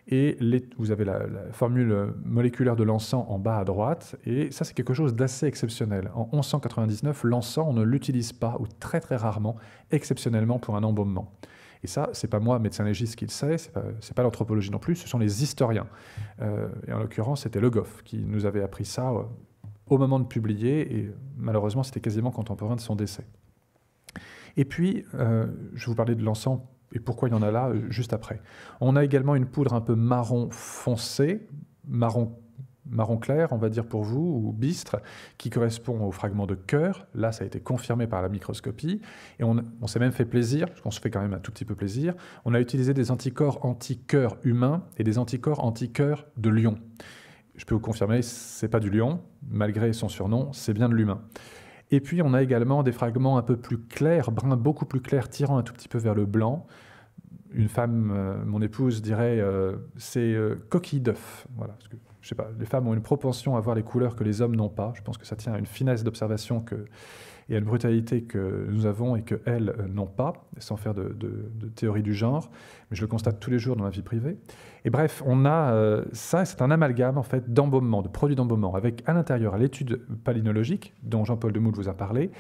[SPEAKER 3] et les, vous avez la, formule moléculaire de l'encens en bas à droite, et ça c'est quelque chose d'assez exceptionnel. En 1199, l'encens, on ne l'utilise pas, ou très très rarement, exceptionnellement pour un embaumement. Et ça, c'est pas moi, médecin légiste, qui le sait, c'est pas, pas l'anthropologie non plus, ce sont les historiens. Euh, et en l'occurrence, c'était Le Goff qui nous avait appris ça euh, au moment de publier, et malheureusement, c'était quasiment contemporain de son décès. Et puis, euh, je vous parlais de l'encens et pourquoi il y en a là euh, juste après. On a également une poudre un peu marron foncé, marron clair, on va dire pour vous, ou bistre, qui correspond au fragment de cœur. Là, ça a été confirmé par la microscopie. Et on, s'est même fait plaisir, parce qu'on se fait quand même un tout petit peu plaisir. On a utilisé des anticorps anti-cœur humains et des anticorps anti-cœur de lion. Je peux vous confirmer, c'est pas du lion, malgré son surnom, c'est bien de l'humain. Et puis on a également des fragments un peu plus clairs, bruns beaucoup plus clairs, tirant un tout petit peu vers le blanc, une femme, euh, mon épouse dirait, euh, c'est euh, coquille d'œuf. Voilà, parce sais pas, les femmes ont une propension à voir les couleurs que les hommes n'ont pas. Je pense que ça tient à une finesse d'observation que et à une brutalité que nous avons et qu'elles n'ont pas, sans faire de, théorie du genre, mais je le constate tous les jours dans ma vie privée. Et bref, on a ça, c'est un amalgame en fait d'embaumement, de produits d'embaumement, avec à l'intérieur à l'étude palynologique, dont Jean-Paul Demoule vous a parlé,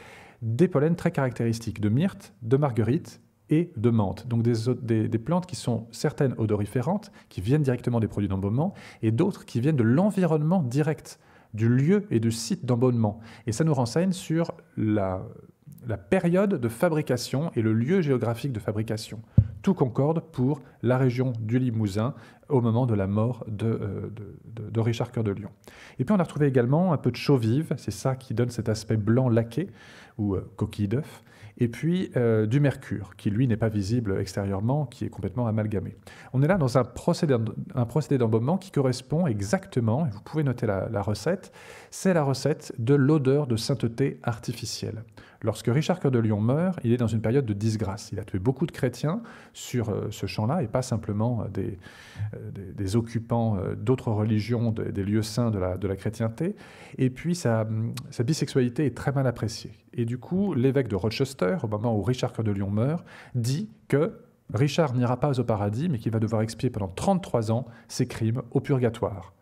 [SPEAKER 3] des pollens très caractéristiques de myrte, de marguerite et de menthe. Donc des, plantes qui sont certaines odoriférantes, qui viennent directement des produits d'embaumement, et d'autres qui viennent de l'environnement direct, du lieu et du site d'embaumement. Et ça nous renseigne sur la, période de fabrication et le lieu géographique de fabrication. Tout concorde pour la région du Limousin au moment de la mort de, euh, de, Richard Cœur de Lion. Et puis on a retrouvé également un peu de chaux vive, c'est ça qui donne cet aspect blanc laqué ou euh, coquille d'œuf et puis euh, du mercure, qui lui n'est pas visible extérieurement, qui est complètement amalgamé. On est là dans un procédé d'embaumement qui correspond exactement, et vous pouvez noter la recette, c'est la recette de l'odeur de sainteté artificielle. Lorsque Richard Cœur de Lyon meurt, il est dans une période de disgrâce. Il a tué beaucoup de chrétiens sur euh, ce champ-là, et pas simplement euh, euh, des, occupants d'autres religions, des, lieux saints de la, chrétienté. Et puis, hum, sa, bisexualité est très mal appréciée. Et du coup, l'évêque de Rochester, au moment où Richard Cœur de Lion meurt, dit que Richard n'ira pas au paradis, mais qu'il va devoir expier pendant 33 ans ses crimes au purgatoire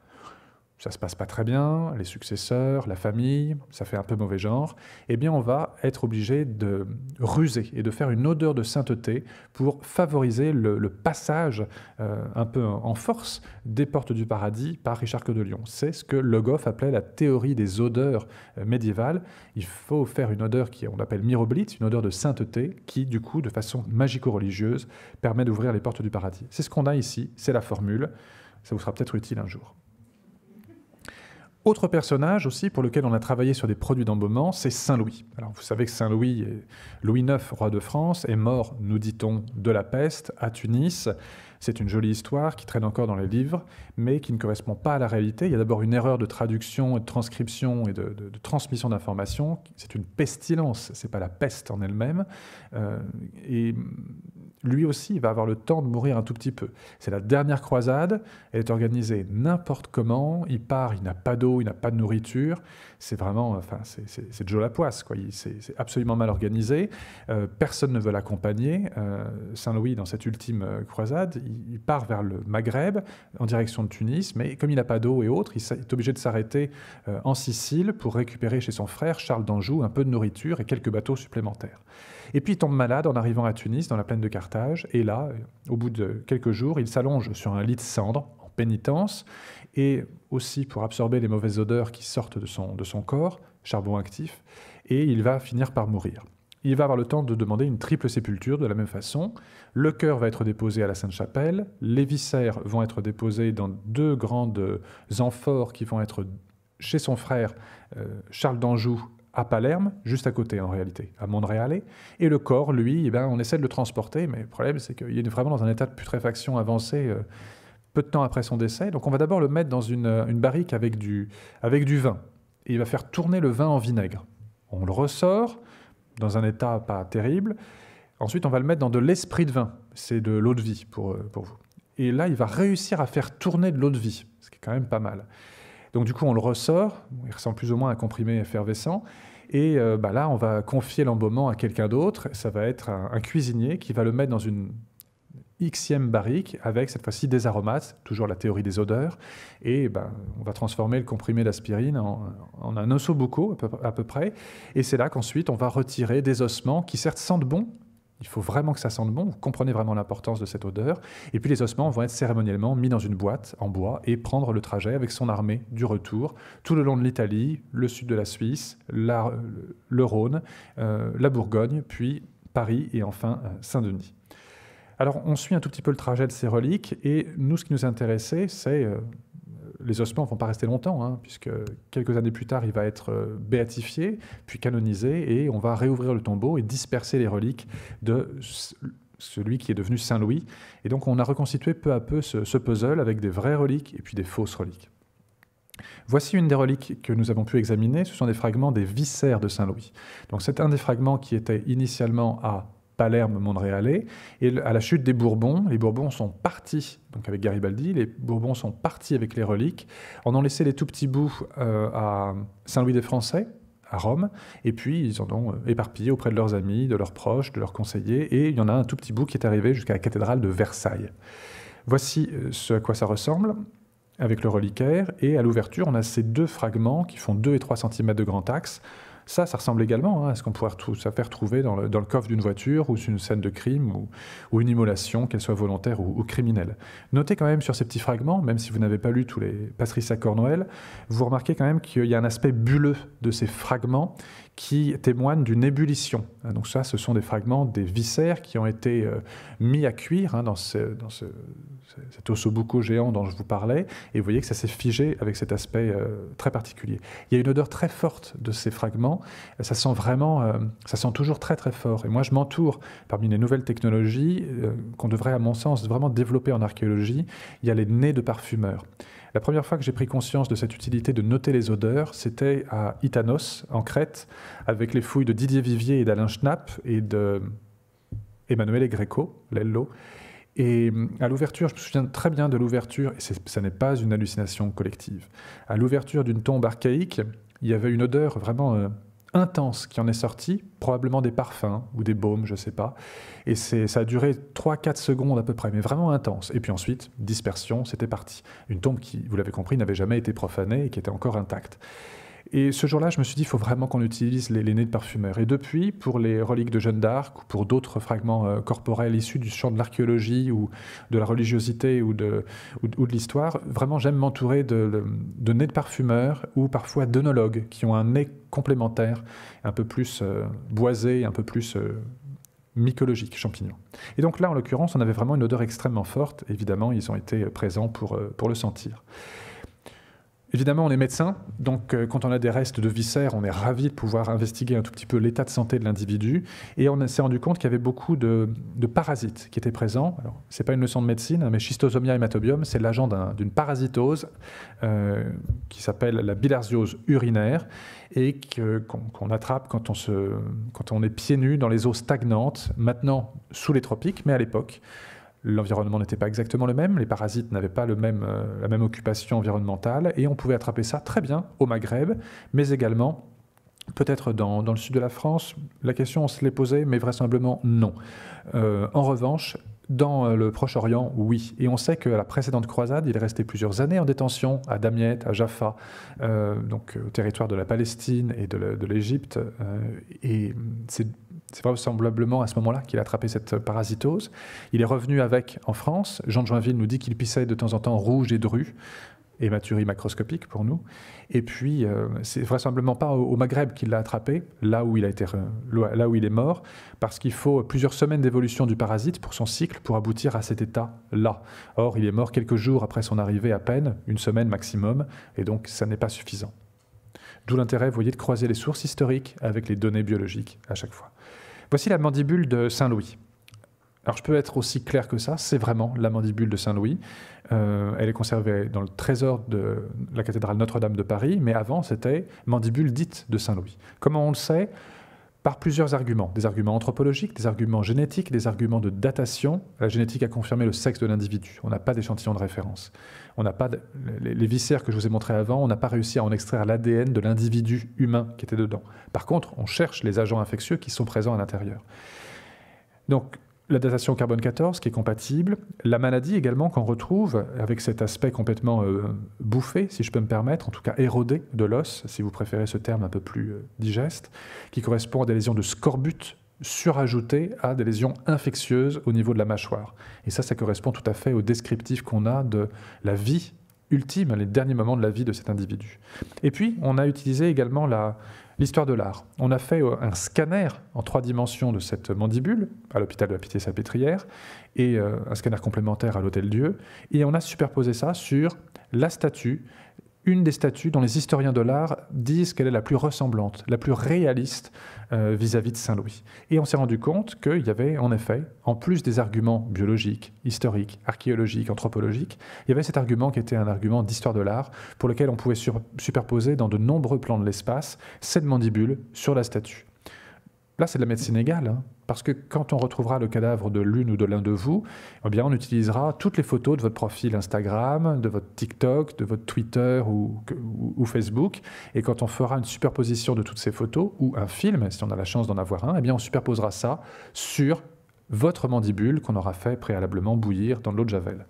[SPEAKER 3] ça se passe pas très bien, les successeurs, la famille, ça fait un peu mauvais genre, eh bien on va être obligé de ruser et de faire une odeur de sainteté pour favoriser le, passage euh, un peu en force des portes du paradis par Richard de Lyon. C'est ce que Le Goff appelait la théorie des odeurs euh, médiévales. Il faut faire une odeur qui on appelle miroblite, une odeur de sainteté qui du coup de façon magico-religieuse permet d'ouvrir les portes du paradis. C'est ce qu'on a ici, c'est la formule, ça vous sera peut-être utile un jour. Autre personnage aussi pour lequel on a travaillé sur des produits d'embaumement, c'est Saint Louis. Alors vous savez que Saint Louis, Louis IX, roi de France, est mort, nous dit-on, de la peste à Tunis. C'est une jolie histoire qui traîne encore dans les livres, mais qui ne correspond pas à la réalité. Il y a d'abord une erreur de traduction, de transcription et de, transmission d'informations. C'est une pestilence, c'est pas la peste en elle-même. Euh, et lui aussi, va avoir le temps de mourir un tout petit peu. C'est la dernière croisade, elle est organisée n'importe comment, il part, il n'a pas d'eau, il n'a pas de nourriture, c'est vraiment, enfin, c'est Joe Lapoisse, quoi. C'est absolument mal organisé. Euh, personne ne veut l'accompagner. Euh, Saint-Louis, dans cette ultime euh, croisade, il, part vers le Maghreb en direction de Tunis, mais comme il n'a pas d'eau et autres, il, est obligé de s'arrêter en Sicile pour récupérer chez son frère Charles d'Anjou un peu de nourriture et quelques bateaux supplémentaires. Et puis il tombe malade en arrivant à Tunis, dans la plaine de Carthage, et là, au bout de quelques jours, il s'allonge sur un lit de cendres en pénitence et aussi pour absorber les mauvaises odeurs qui sortent de son, de son corps, charbon actif, et il va finir par mourir. Il va avoir le temps de demander une triple sépulture de la même façon. Le cœur va être déposé à la Sainte-Chapelle, les viscères vont être déposés dans deux grandes amphores qui vont être chez son frère euh, Charles d'Anjou à Palerme, juste à côté en réalité, à Montréalais. Et le corps, lui, eh ben, on essaie de le transporter, mais le problème c'est qu'il est vraiment dans un état de putréfaction avancé. Euh, peu de temps après son décès. Donc on va d'abord le mettre dans euh, une, barrique avec du, avec du vin. Et il va faire tourner le vin en vinaigre. On le ressort dans un état pas terrible. Ensuite, on va le mettre dans de l'esprit de vin. C'est de l'eau de vie pour, euh, pour vous. Et là, il va réussir à faire tourner de l'eau de vie, ce qui est quand même pas mal. Donc du coup, on le ressort. Il ressemble plus ou moins à un comprimé effervescent. Et euh, bah là, on va confier l'embaumement à quelqu'un d'autre. Ça va être un, cuisinier qui va le mettre dans une xème barrique avec cette fois-ci des aromates, toujours la théorie des odeurs. Et ben, on va transformer le comprimé d'aspirine en, un ossobuco à peu, à peu près. Et c'est là qu'ensuite on va retirer des ossements qui certes sentent bon, il faut vraiment que ça sente bon, vous comprenez vraiment l'importance de cette odeur. Et puis les ossements vont être cérémoniellement mis dans une boîte en bois et prendre le trajet avec son armée du retour, tout le long de l'Italie, le sud de la Suisse, le Rhône, euh, la Bourgogne, puis Paris et enfin euh, Saint-Denis. Alors, on suit un tout petit peu le trajet de ces reliques, et nous, ce qui nous intéressait, c'est. Euh, les ossements ne vont pas rester longtemps, hein, puisque quelques années plus tard, il va être euh, béatifié, puis canonisé, et on va réouvrir le tombeau et disperser les reliques de celui qui est devenu Saint Louis. Et donc, on a reconstitué peu à peu ce, ce puzzle avec des vraies reliques et puis des fausses reliques. Voici une des reliques que nous avons pu examiner, ce sont des fragments des viscères de Saint Louis. Donc c'est un des fragments qui était initialement à Palerme Montréalais. Et à la chute des Bourbons, les Bourbons sont partis, donc avec Garibaldi, les Bourbons sont partis avec les reliques, en ont laissé les tout petits bouts euh, à Saint-Louis-des-Français, à Rome, et puis ils en ont euh, éparpillé auprès de leurs amis, de leurs proches, de leurs conseillers, et il y en a un tout petit bout qui est arrivé jusqu'à la cathédrale de Versailles. Voici euh, ce à quoi ça ressemble avec le reliquaire, et à l'ouverture, on a ces deux fragments qui font 2 et 3 cm de grand axe, ça, ça ressemble également hein, à ce qu'on pourrait se faire trouver dans le, coffre d'une voiture ou sur une scène de crime ou, une immolation, qu'elle soit volontaire ou, criminelle. Notez quand même sur ces petits fragments, même si vous n'avez pas lu tous les Patricia Cornwell, vous remarquez quand même qu'il y a un aspect bulleux de ces fragments qui témoignent d'une ébullition. Euh, donc ça, ce sont des fragments des viscères qui ont été euh, mis à cuire hein, dans, ce, dans ce, cet ossobuco géant dont je vous parlais, et vous voyez que ça s'est figé avec cet aspect euh, très particulier. Il y a une odeur très forte de ces fragments, ça sent vraiment, ça sent toujours très très fort. Et moi, je m'entoure parmi les nouvelles technologies qu'on devrait, à mon sens, vraiment développer en archéologie, il y a les nez de parfumeurs. La première fois que j'ai pris conscience de cette utilité de noter les odeurs, c'était à Itanos, en Crète, avec les fouilles de Didier Vivier et d'Alain Schnapp et de Emmanuel Greco, Lello. Et hum, à l'ouverture, je me souviens très bien de l'ouverture, et ça n'est pas une hallucination collective, à l'ouverture d'une tombe archaïque, il y avait une odeur vraiment euh, intense qui en est sorti, probablement des parfums ou des baumes, je ne sais pas. Et ça a duré 3-4 secondes à peu près, mais vraiment intense. Et puis ensuite, dispersion, c'était parti. Une tombe qui, vous l'avez compris, n'avait jamais été profanée et qui était encore intacte. Et ce jour-là, je me suis dit, il faut vraiment qu'on utilise les, les, nez de parfumeur. Et depuis, pour les reliques de Jeanne d'Arc, ou pour d'autres fragments euh, corporels issus du champ de l'archéologie ou de la religiosité ou de, l'histoire, vraiment j'aime m'entourer de, de, nez de parfumeurs ou parfois d'onologues qui ont un nez complémentaire, un peu plus euh, boisé, un peu plus euh, mycologique, champignon. Et donc là, en l'occurrence, on avait vraiment une odeur extrêmement forte. Évidemment, ils ont été présents pour le sentir. Évidemment, on est médecin, donc euh, quand on a des restes de viscères, on est ravi de pouvoir investiguer un tout petit peu l'état de santé de l'individu. Et on s'est rendu compte qu'il y avait beaucoup de, parasites qui étaient présents. Ce n'est pas une leçon de médecine, hein, mais schistosomia hématobium, c'est l'agent d'une parasitose euh, qui s'appelle la bilharziose urinaire et qu'on attrape quand on est pieds nus dans les eaux stagnantes, maintenant sous les tropiques, mais à l'époque l'environnement n'était pas exactement le même, les parasites n'avaient pas le même, euh, la même occupation environnementale, et on pouvait attraper ça très bien au Maghreb, mais également peut-être dans, le sud de la France. La question, on se l'est posée, mais vraisemblablement non. Euh, en revanche, dans euh, le Proche-Orient, oui. Et on sait que la précédente croisade, il restait plusieurs années en détention à Damiette, à Jaffa, donc au territoire de la Palestine et de l'Égypte. et c'est c'est vraisemblablement à ce moment-là qu'il a attrapé cette parasitose. Il est revenu avec en France. Jean de Joinville nous dit qu'il pissait de temps en temps rouge et dru, hématurie macroscopique pour nous. Et puis, euh, c'est vraisemblablement pas au, Maghreb qu'il l'a attrapé, là où il, a été, là où il est mort, parce qu'il faut plusieurs semaines d'évolution du parasite pour son cycle pour aboutir à cet état-là. Or, il est mort quelques jours après son arrivée à peine, une semaine maximum, et donc ça n'est pas suffisant. D'où l'intérêt, vous voyez, de croiser les sources historiques avec les données biologiques à chaque fois. Voici la mandibule de Saint-Louis. Alors je peux être aussi clair que ça, c'est vraiment la mandibule de Saint-Louis. Euh, elle est conservée dans le trésor de la cathédrale Notre-Dame de Paris, mais avant c'était mandibule dite de Saint-Louis. Comment on le sait par plusieurs arguments. Des arguments anthropologiques, des arguments génétiques, des arguments de datation. La génétique a confirmé le sexe de l'individu. On n'a pas d'échantillon de référence. On n'a pas les, les, viscères que je vous ai montrés avant, on n'a pas réussi à en extraire l'ADN de l'individu humain qui était dedans. Par contre, on cherche les agents infectieux qui sont présents à l'intérieur. Donc, la datation carbone 14 qui est compatible, la maladie également qu'on retrouve avec cet aspect complètement euh, bouffé, si je peux me permettre, en tout cas érodé de l'os, si vous préférez ce terme un peu plus euh, digeste, qui correspond à des lésions de scorbut surajoutées à des lésions infectieuses au niveau de la mâchoire. Et ça, ça correspond tout à fait au descriptif qu'on a de la vie ultime, les derniers moments de la vie de cet individu. Et puis, on a utilisé également la, l'histoire de l'art. On a fait euh, un scanner en trois dimensions de cette mandibule à l'hôpital de la Pitié-Salpêtrière et euh, un scanner complémentaire à l'Hôtel Dieu. Et on a superposé ça sur la statue une des statues dont les historiens de l'art disent qu'elle est la plus ressemblante, la plus réaliste euh, vis-à-vis de Saint-Louis. Et on s'est rendu compte qu'il y avait en effet, en plus des arguments biologiques, historiques, archéologiques, anthropologiques, il y avait cet argument qui était un argument d'histoire de l'art pour lequel on pouvait superposer dans de nombreux plans de l'espace cette mandibule sur la statue. Là, c'est de la médecine égale, hein. parce que quand on retrouvera le cadavre de l'une ou de l'un de vous, eh bien, on utilisera toutes les photos de votre profil Instagram, de votre TikTok, de votre Twitter ou, Facebook, et quand on fera une superposition de toutes ces photos ou un film, si on a la chance d'en avoir un, eh bien, on superposera ça sur votre mandibule qu'on aura fait préalablement bouillir dans de l'eau de javel.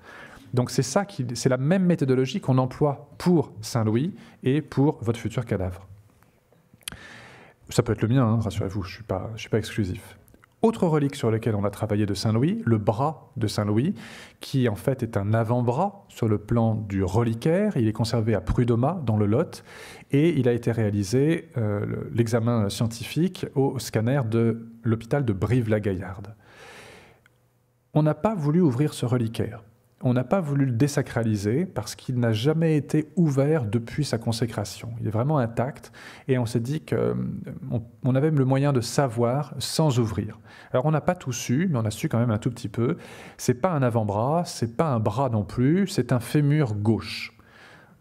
[SPEAKER 3] Donc c'est ça qui, c'est la même méthodologie qu'on emploie pour Saint Louis et pour votre futur cadavre. Ça peut être le mien, hein, rassurez-vous, je ne suis, pas, exclusif. Autre relique sur laquelle on a travaillé de Saint-Louis, le bras de Saint-Louis, qui en fait est un avant-bras sur le plan du reliquaire. Il est conservé à Prudoma, dans le Lot, et il a été réalisé, euh, l'examen scientifique, au scanner de l'hôpital de Brive-la-Gaillarde. On n'a pas voulu ouvrir ce reliquaire on n'a pas voulu le désacraliser parce qu'il n'a jamais été ouvert depuis sa consécration. Il est vraiment intact et on s'est dit qu'on euh, avait le moyen de savoir sans ouvrir. Alors on n'a pas tout su, mais on a su quand même un tout petit peu. C'est pas un avant-bras, c'est pas un bras non plus, c'est un fémur gauche.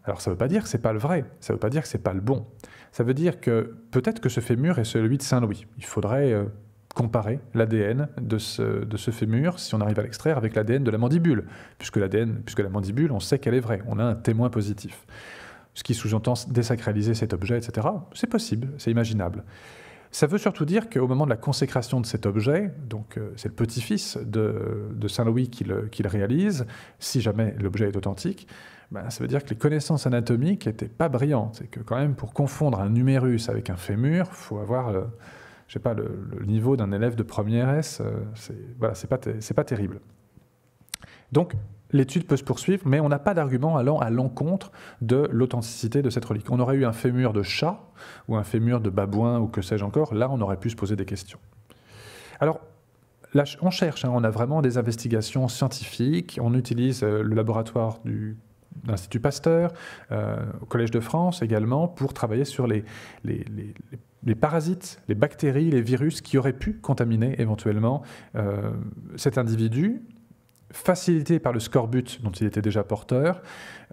[SPEAKER 3] Alors ça ne veut pas dire que c'est pas le vrai, ça ne veut pas dire que c'est pas le bon. Ça veut dire que peut-être que ce fémur est celui de Saint Louis. Il faudrait euh, comparer l'ADN de ce, de ce fémur, si on arrive à l'extraire, avec l'ADN de la mandibule, puisque, l'ADN, puisque la mandibule, on sait qu'elle est vraie, on a un témoin positif. Ce qui sous-entend désacraliser cet objet, etc. C'est possible, c'est imaginable. Ça veut surtout dire qu'au moment de la consécration de cet objet, donc euh, c'est le petit-fils de, Saint-Louis qui réalise, si jamais l'objet est authentique, ben, ça veut dire que les connaissances anatomiques n'étaient pas brillantes. Et que quand même, pour confondre un numérus avec un fémur, faut avoir... Euh, je sais pas, le, niveau d'un élève de première S, euh, ce voilà, pas, pas terrible. Donc, l'étude peut se poursuivre, mais on n'a pas d'argument allant à l'encontre de l'authenticité de cette relique. On aurait eu un fémur de chat ou un fémur de babouin ou que sais-je encore, là on aurait pu se poser des questions. Alors, on cherche, hein, on a vraiment des investigations scientifiques, on utilise euh, le laboratoire de l'Institut Pasteur, euh, au Collège de France également, pour travailler sur les, les, les, les les parasites, les bactéries, les virus qui auraient pu contaminer éventuellement euh, cet individu, facilité par le scorbut dont il était déjà porteur,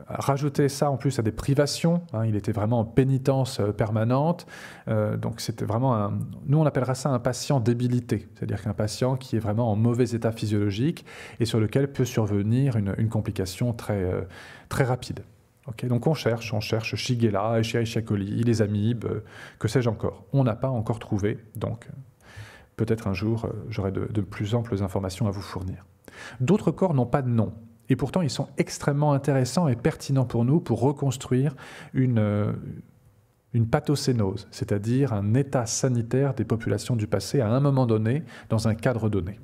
[SPEAKER 3] rajouter ça en plus à des privations, hein, il était vraiment en pénitence euh, permanente, euh, donc c'était vraiment un, nous on appellera ça un patient débilité, c'est-à-dire qu'un patient qui est vraiment en mauvais état physiologique et sur lequel peut survenir une, complication très, très rapide donc on cherche, on cherche Shigella, Escherichia coli, les amibes, euh, que sais-je encore. On n'a pas encore trouvé, donc euh, peut-être un jour euh, j'aurai de, plus amples informations à vous fournir. D'autres corps n'ont pas de nom, et pourtant ils sont extrêmement intéressants et pertinents pour nous pour reconstruire une, une pathocénose, c'est-à-dire un état sanitaire des populations du passé à un moment donné, dans un cadre donné.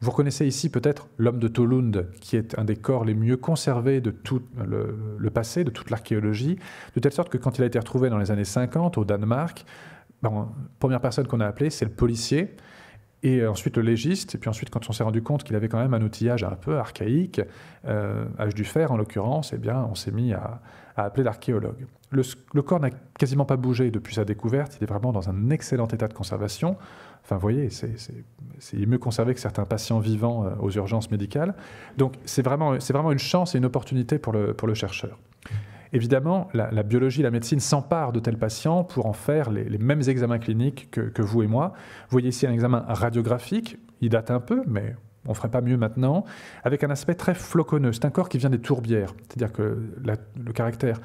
[SPEAKER 3] Vous reconnaissez ici peut-être l'homme de Tolund, qui est un des corps les mieux conservés de tout le, passé, de toute l'archéologie, de telle sorte que quand il a été retrouvé dans les années 50 au Danemark, la ben, première personne qu'on a appelée, c'est le policier, et ensuite le légiste, et puis ensuite quand on s'est rendu compte qu'il avait quand même un outillage un peu archaïque, euh, âge du fer en l'occurrence, eh bien on s'est mis à, appeler l'archéologue. le corps n'a quasiment pas bougé depuis sa découverte, il est vraiment dans un excellent état de conservation. Enfin, vous voyez, c'est mieux conservé que certains patients vivants euh, aux urgences médicales. Donc, c'est vraiment, une chance et une opportunité pour le, chercheur. Évidemment, la, la biologie, la médecine s'emparent de tels patients pour en faire les, mêmes examens cliniques que, vous et moi. Vous voyez ici un examen radiographique, il date un peu, mais on ne ferait pas mieux maintenant, avec un aspect très floconneux. C'est un corps qui vient des tourbières, c'est-à-dire que le caractère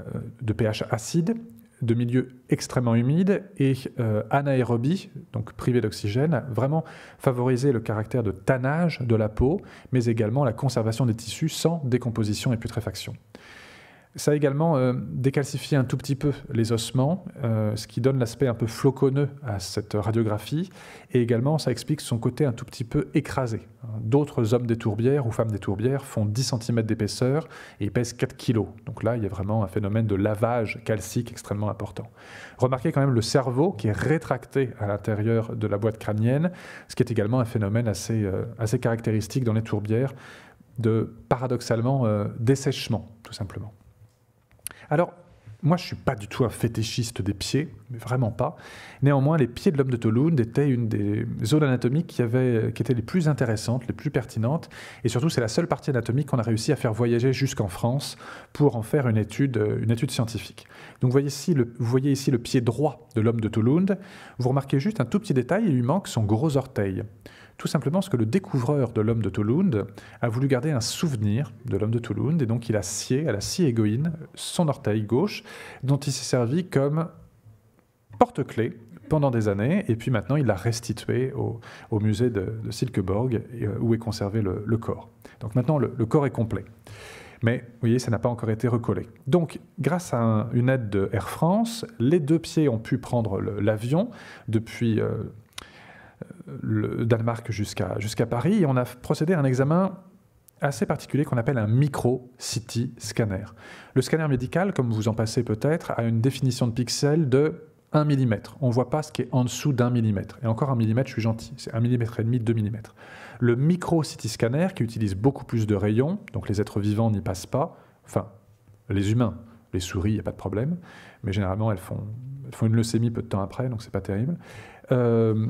[SPEAKER 3] euh, de pH acide de milieux extrêmement humides et euh, anaérobie, donc privés d'oxygène, vraiment favoriser le caractère de tannage de la peau, mais également la conservation des tissus sans décomposition et putréfaction. Ça a également euh, décalcifié un tout petit peu les ossements, euh, ce qui donne l'aspect un peu floconneux à cette radiographie. Et également, ça explique son côté un tout petit peu écrasé. D'autres hommes des tourbières ou femmes des tourbières font 10 cm d'épaisseur et pèsent 4 kg. Donc là, il y a vraiment un phénomène de lavage calcique extrêmement important. Remarquez quand même le cerveau qui est rétracté à l'intérieur de la boîte crânienne, ce qui est également un phénomène assez euh, caractéristique dans les tourbières de paradoxalement dessèchement, tout simplement. Alors, moi, je ne suis pas du tout un fétichiste des pieds, mais vraiment pas. Néanmoins, les pieds de l'homme de Toulouse étaient une des zones anatomiques euh, qui, étaient les plus intéressantes, les plus pertinentes. Et surtout, c'est la seule partie anatomique qu'on a réussi à faire voyager jusqu'en France pour en faire une étude, euh, une étude scientifique. Donc, vous voyez, ici le, vous voyez ici le pied droit de l'homme de Toulouse. Vous remarquez juste un tout petit détail, il lui manque son gros orteil. Tout simplement parce que le découvreur de l'homme de Toulouse a voulu garder un souvenir de l'homme de Toulouse, et donc il a scié à la scie égoïne son orteil gauche, dont il s'est servi comme porte-clé pendant des années, et puis maintenant il l'a restitué au, musée de, Silkeborg, euh, où est conservé le, corps. Donc maintenant le, corps est complet. Mais vous voyez, ça n'a pas encore été recollé. Donc, grâce à une aide de Air France, les deux pieds ont pu prendre l'avion depuis euh, le Danemark jusqu'à Paris. Et on a procédé à un examen assez particulier qu'on appelle un micro-city scanner. Le scanner médical, comme vous en passez peut-être, a une définition de pixels de 1 mm. On ne voit pas ce qui est en dessous d'un millimètre. Et encore un millimètre, je suis gentil, c'est 1 mm et demi, 2 mm. Le micro-city scanner, qui utilise beaucoup plus de rayons, donc les êtres vivants n'y passent pas, enfin, les humains, les souris, il n'y a pas de problème, mais généralement elles font, font, une leucémie peu de temps après, donc ce n'est pas terrible. Euh,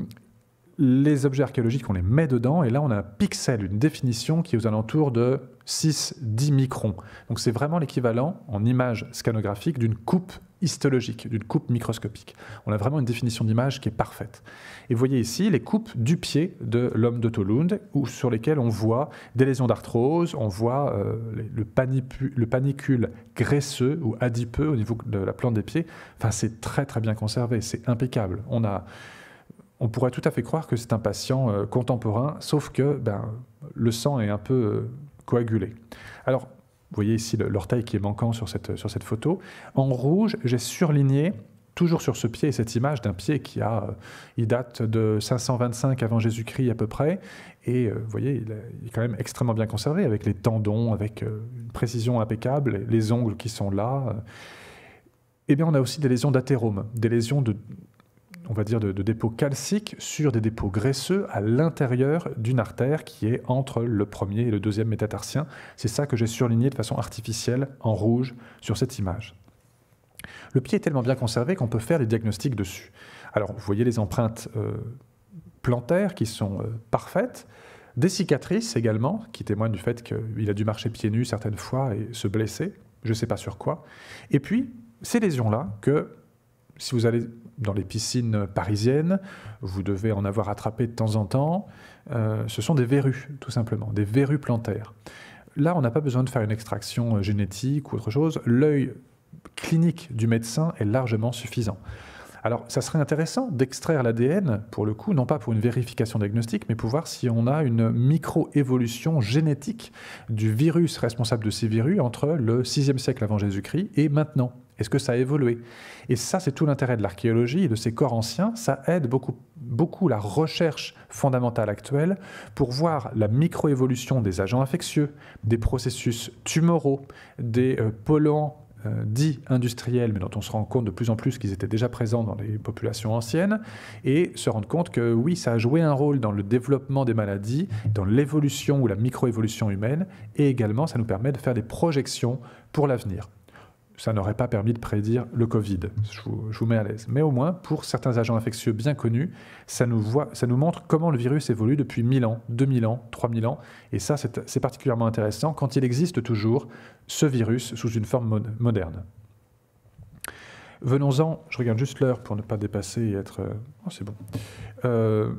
[SPEAKER 3] les objets archéologiques, on les met dedans, et là on a un pixel, une définition qui est aux alentours de 6-10 microns. Donc c'est vraiment l'équivalent en image scanographique d'une coupe histologique, d'une coupe microscopique. On a vraiment une définition d'image qui est parfaite. Et vous voyez ici les coupes du pied de l'homme de Tolund, où, sur lesquelles on voit des lésions d'arthrose, on voit euh, le, le, panicule graisseux ou adipeux au niveau de la plante des pieds. Enfin, c'est très très bien conservé, c'est impeccable. On a on pourrait tout à fait croire que c'est un patient euh, contemporain, sauf que ben, le sang est un peu euh, coagulé. Alors, vous voyez ici l'orteil qui est manquant sur cette, sur cette photo. En rouge, j'ai surligné, toujours sur ce pied, cette image d'un pied qui a, euh, il date de 525 avant Jésus-Christ à peu près, et vous voyez, il est quand même extrêmement bien conservé, avec les tendons, avec une précision impeccable, les ongles qui sont là. Eh bien, on a aussi des lésions d'athérome, des lésions de, on va dire, de, dépôts calciques sur des dépôts graisseux à l'intérieur d'une artère qui est entre le premier et le deuxième métatarsien. C'est ça que j'ai surligné de façon artificielle en rouge sur cette image. Le pied est tellement bien conservé qu'on peut faire des diagnostics dessus. Alors, vous voyez les empreintes euh, plantaires qui sont euh, parfaites, des cicatrices également, qui témoignent du fait qu'il a dû marcher pieds nus certaines fois et se blesser, je ne sais pas sur quoi. Et puis, ces lésions-là que si vous allez dans les piscines parisiennes, vous devez en avoir attrapé de temps en temps. Euh, ce sont des verrues, tout simplement, des verrues plantaires. Là, on n'a pas besoin de faire une extraction euh, génétique ou autre chose. L'œil clinique du médecin est largement suffisant. Alors, ça serait intéressant d'extraire l'ADN, pour le coup, non pas pour une vérification diagnostique, mais pour voir si on a une microévolution génétique du virus responsable de ces virus entre le 6e siècle avant Jésus-Christ et maintenant. Est-ce que ça a évolué Et ça, c'est tout l'intérêt de l'archéologie et de ces corps anciens. Ça aide beaucoup, beaucoup la recherche fondamentale actuelle pour voir la microévolution des agents infectieux, des processus tumoraux, des euh, polluants euh, dits industriels, mais dont on se rend compte de plus en plus qu'ils étaient déjà présents dans les populations anciennes, et se rendre compte que oui, ça a joué un rôle dans le développement des maladies, dans l'évolution ou la microévolution humaine, et également ça nous permet de faire des projections pour l'avenir ça n'aurait pas permis de prédire le Covid. Je vous, mets à l'aise. Mais au moins, pour certains agents infectieux bien connus, ça nous, montre comment le virus évolue depuis 1000 ans, 2000 ans, 3000 ans. Et ça, c'est particulièrement intéressant quand il existe toujours ce virus sous une forme moderne. Venons-en, je regarde juste l'heure pour ne pas dépasser et être... Euh, oh, c'est bon. Euh,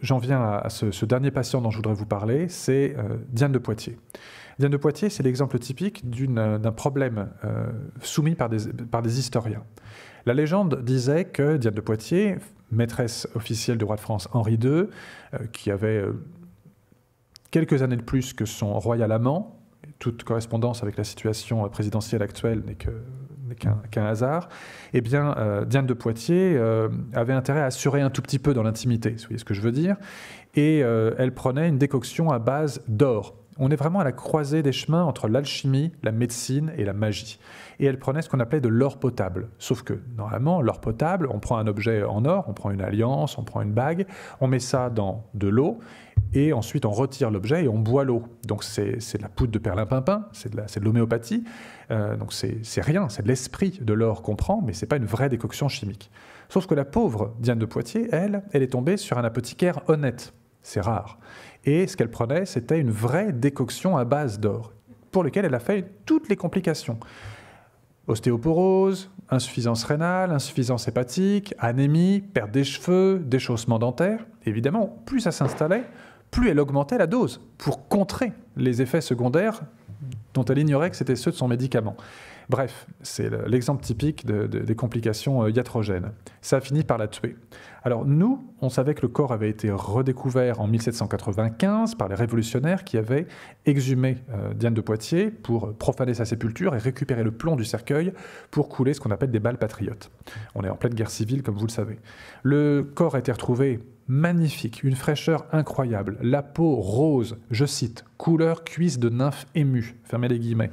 [SPEAKER 3] j'en viens à, ce, dernier patient dont je voudrais vous parler, c'est euh, Diane de Poitiers. Diane de Poitiers, c'est l'exemple typique euh, d'un problème euh, soumis par des, historiens. La légende disait que Diane de Poitiers, maîtresse officielle du roi de France Henri II, euh, qui avait quelques années de plus que son royal amant, toute correspondance avec la situation présidentielle actuelle n'est qu'un hasard, eh bien, Diane de Poitiers avait intérêt à assurer un tout petit peu dans l'intimité, vous voyez ce que je veux dire, et elle prenait une décoction à base d'or. On est vraiment à la croisée des chemins entre l'alchimie, la médecine et la magie. Et elle prenait ce qu'on appelait de l'or potable. Sauf que, normalement, l'or potable, on prend un objet en or, on prend une alliance, on prend une bague, on met ça dans de l'eau, et ensuite on retire l'objet et on boit l'eau. Donc c'est de la poudre de perlimpinpin, c'est de l'homéopathie. Euh, donc c'est rien, c'est de l'esprit de l'or qu'on prend, mais c'est pas une vraie décoction chimique. Sauf que la pauvre Diane de Poitiers, elle, elle est tombée sur un apothicaire honnête. C'est rare. Et ce qu'elle prenait, c'était une vraie décoction à base d'or, pour laquelle elle a fait toutes les complications. Ostéoporose, insuffisance rénale, insuffisance hépatique, anémie, perte des cheveux, déchaussement dentaire. Évidemment, plus ça s'installait, plus elle augmentait la dose pour contrer les effets secondaires dont elle ignorait que c'était ceux de son médicament. Bref, c'est l'exemple typique des complications euh, iatrogènes. Ça finit par la tuer. Alors nous, on savait que le corps avait été redécouvert en 1795 par les révolutionnaires qui avaient exhumé euh, Diane de Poitiers pour profaner sa sépulture et récupérer le plomb du cercueil pour couler ce qu'on appelle des balles patriotes. On est en pleine guerre civile, comme vous le savez. Le corps a été retrouvé magnifique, une fraîcheur incroyable, la peau rose, je cite, couleur cuisse de nymphe émue, fermez les guillemets.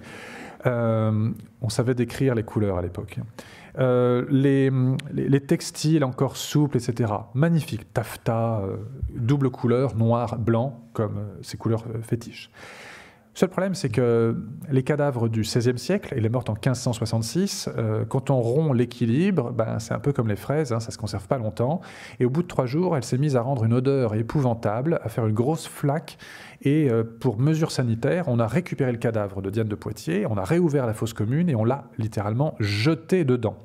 [SPEAKER 3] Euh, on savait décrire les couleurs à l'époque. Euh, les, textiles encore souples, etc. Magnifique, taffeta, euh, double couleur, noir, blanc, comme ces couleurs fétiches. Seul problème, c'est que les cadavres du XVIe siècle, et est morte en 1566, euh, quand on rompt l'équilibre, ben, c'est un peu comme les fraises, hein, ça ne se conserve pas longtemps. Et au bout de trois jours, elle s'est mise à rendre une odeur épouvantable, à faire une grosse flaque. Et euh, pour mesure sanitaire, on a récupéré le cadavre de Diane de Poitiers, on a réouvert la fosse commune et on l'a littéralement jeté dedans,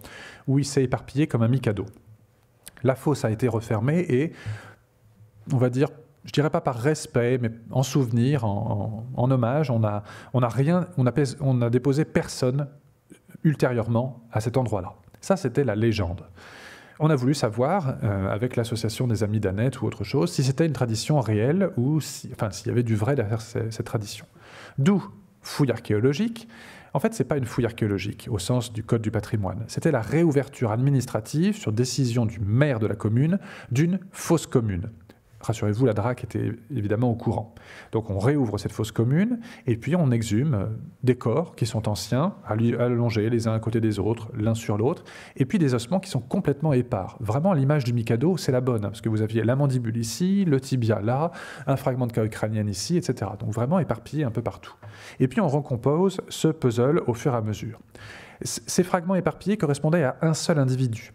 [SPEAKER 3] où il s'est éparpillé comme un mikado. La fosse a été refermée et, on va dire, je dirais pas par respect, mais en souvenir, en, hommage, on n'a rien, on a, déposé personne ultérieurement à cet endroit-là. Ça, c'était la légende. On a voulu savoir, euh, avec l'association des Amis d'Annette ou autre chose, si c'était une tradition réelle ou enfin, s'il y avait du vrai derrière cette tradition. D'où fouille archéologique. En fait, ce n'est pas une fouille archéologique au sens du Code du patrimoine. C'était la réouverture administrative, sur décision du maire de la commune, d'une fausse commune. Rassurez-vous, la DRAC était évidemment au courant. Donc on réouvre cette fosse commune et puis on exhume euh, des corps qui sont anciens, allongés les uns à côté des autres, l'un sur l'autre, et puis des ossements qui sont complètement épars. Vraiment, l'image du Mikado, c'est la bonne, hein, parce que vous aviez la mandibule ici, le tibia là, un fragment de coque crânienne ici, etc. Donc vraiment éparpillé un peu partout. Et puis on recompose ce puzzle au fur et à mesure. Ces fragments éparpillés correspondaient à un seul individu.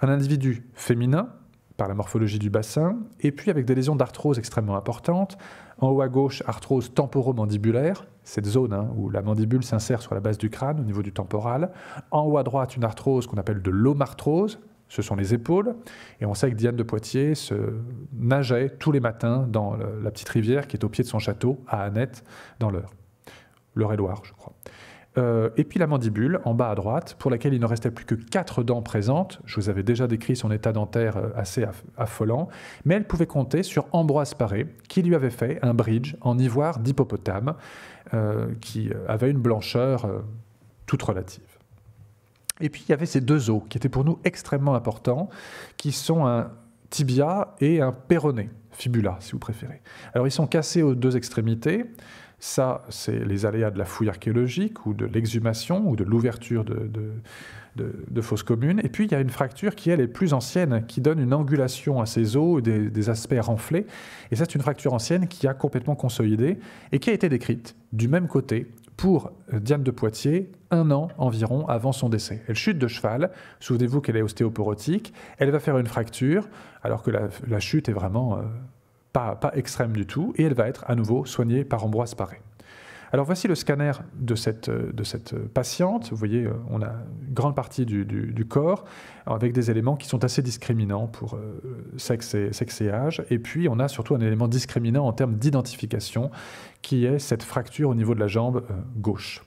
[SPEAKER 3] Un individu féminin par la morphologie du bassin, et puis avec des lésions d'arthrose extrêmement importantes. En haut à gauche, arthrose temporomandibulaire, cette zone hein, où la mandibule s'insère sur la base du crâne au niveau du temporal. En haut à droite, une arthrose qu'on appelle de l'omarthrose, ce sont les épaules. Et on sait que Diane de Poitiers se nageait tous les matins dans la petite rivière qui est au pied de son château, à Annette, dans l'Eure. L'Eure-et-Loire, je crois. Euh, et puis la mandibule en bas à droite, pour laquelle il ne restait plus que quatre dents présentes. Je vous avais déjà décrit son état dentaire euh, assez affolant, mais elle pouvait compter sur Ambroise Paré, qui lui avait fait un bridge en ivoire d'hippopotame, euh, qui avait une blancheur toute relative. Et puis il y avait ces deux os qui étaient pour nous extrêmement importants, qui sont un tibia et un péroné, fibula si vous préférez. Alors ils sont cassés aux deux extrémités. Ça, c'est les aléas de la fouille archéologique ou de l'exhumation ou de l'ouverture de, fosses communes. Et puis, il y a une fracture qui, elle, est plus ancienne, qui donne une angulation à ses os, des, des aspects renflés. Et ça, c'est une fracture ancienne qui a complètement consolidé et qui a été décrite du même côté pour euh, Diane de Poitiers un an environ avant son décès. Elle chute de cheval, souvenez-vous qu'elle est ostéoporotique, elle va faire une fracture, alors que la, chute est vraiment... Euh, pas, extrême du tout, et elle va être à nouveau soignée par Ambroise Paré. Alors voici le scanner de cette, de cette patiente. Vous voyez, euh, on a une grande partie du, corps avec des éléments qui sont assez discriminants pour euh, sexe, et, sexe et âge. Et puis on a surtout un élément discriminant en termes d'identification qui est cette fracture au niveau de la jambe euh, gauche.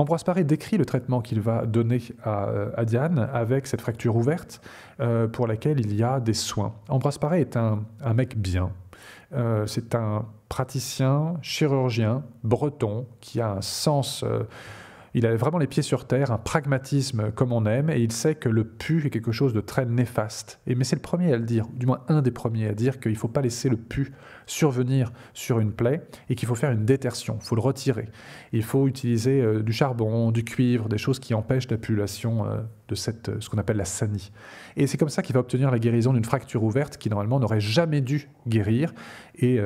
[SPEAKER 3] Ambroise Paré décrit le traitement qu'il va donner à, euh, Diane avec cette fracture ouverte euh, pour laquelle il y a des soins. Ambroise Paré est un, mec bien. Euh, c'est un praticien, chirurgien, breton, qui a un sens il a vraiment les pieds sur terre, un pragmatisme comme on aime, et il sait que le pu est quelque chose de très néfaste. Et, mais c'est le premier à le dire, du moins un des premiers à dire qu'il ne faut pas laisser le pu survenir sur une plaie et qu'il faut faire une détertion, il faut le retirer. Il faut utiliser euh, du charbon, du cuivre, des choses qui empêchent la pullulation euh, de cette, euh, ce qu'on appelle la sanie. Et c'est comme ça qu'il va obtenir la guérison d'une fracture ouverte qui normalement n'aurait jamais dû guérir et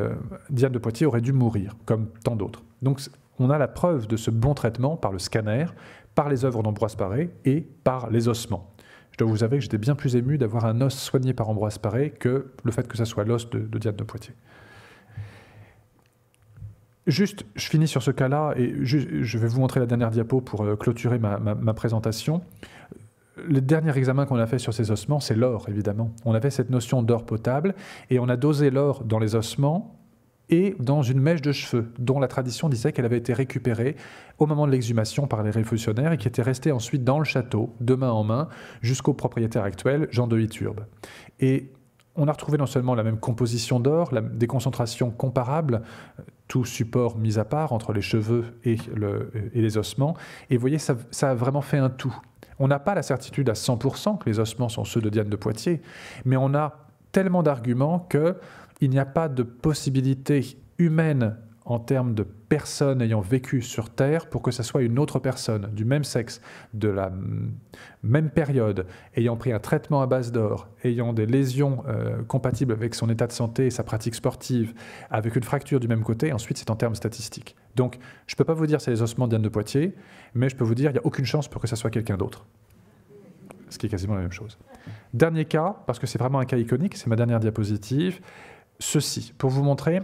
[SPEAKER 3] Diane de Poitiers aurait dû mourir, comme tant d'autres. Donc on a la preuve de ce bon traitement par le scanner, par les œuvres d'Ambroise Paré et par les ossements. Je dois vous avouer que j'étais bien plus ému d'avoir un os soigné par Ambroise Paré que le fait que ça soit l'os de, diable de Poitiers. Juste, je finis sur ce cas-là et je, vais vous montrer la dernière diapo pour euh, clôturer ma présentation. Le dernier examen qu'on a fait sur ces ossements, c'est l'or, évidemment. On avait cette notion d'or potable et on a dosé l'or dans les ossements et dans une mèche de cheveux, dont la tradition disait qu'elle avait été récupérée au moment de l'exhumation par les révolutionnaires et qui était restée ensuite dans le château, de main en main, jusqu'au propriétaire actuel, Jean de Iturbe. Et on a retrouvé non seulement la même composition d'or, des concentrations comparables, tout support mis à part entre les cheveux et, les ossements, et vous voyez, ça a vraiment fait un tout. On n'a pas la certitude à 100% que les ossements sont ceux de Diane de Poitiers, mais on a tellement d'arguments que il n'y a pas de possibilité humaine en termes de personnes ayant vécu sur Terre pour que ce soit une autre personne du même sexe, de la même période, ayant pris un traitement à base d'or, ayant des lésions euh, compatibles avec son état de santé et sa pratique sportive, avec une fracture du même côté, ensuite c'est en termes statistiques. Donc je ne peux pas vous dire c'est les ossements d'Anne de Poitiers, mais je peux vous dire il n'y a aucune chance pour que ce soit quelqu'un d'autre. Ce qui est quasiment la même chose. Dernier cas, parce que c'est vraiment un cas iconique, c'est ma dernière diapositive, ceci, pour vous montrer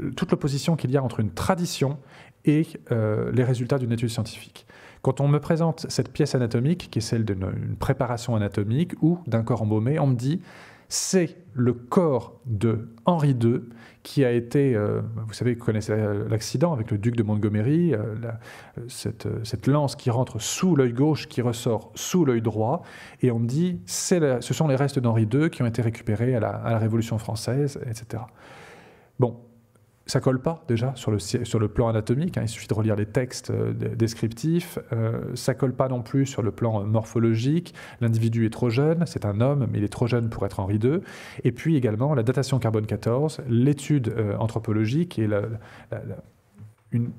[SPEAKER 3] euh, toute l'opposition qu'il y a entre une tradition et euh, les résultats d'une étude scientifique. Quand on me présente cette pièce anatomique, qui est celle d'une préparation anatomique ou d'un corps embaumé, on me dit c'est le corps de Henri II qui a été, euh, vous savez, vous connaissez l'accident avec le duc de Montgomery, euh, euh, cette, lance qui rentre sous l'œil gauche, qui ressort sous l'œil droit, et on dit, ce sont les restes d'Henri II qui ont été récupérés à la, à la Révolution française, etc. Bon, ça colle pas déjà sur le, sur le plan anatomique, hein. il suffit de relire les textes euh, descriptifs, euh, ça colle pas non plus sur le plan euh, morphologique, l'individu est trop jeune, c'est un homme, mais il est trop jeune pour être Henri II, et puis également la datation carbone 14, l'étude anthropologique et une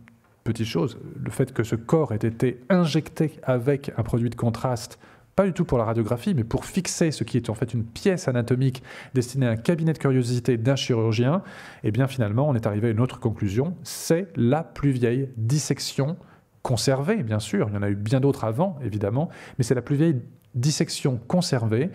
[SPEAKER 3] petite chose, le fait que ce corps ait été injecté avec un produit de contraste pas du tout pour la radiographie, mais pour fixer ce qui est en fait une pièce anatomique destinée à un cabinet de curiosité d'un chirurgien, et eh bien finalement on est arrivé à une autre conclusion, c'est la plus vieille dissection conservée, bien sûr, il y en a eu bien d'autres avant, évidemment, mais c'est la plus vieille dissection conservée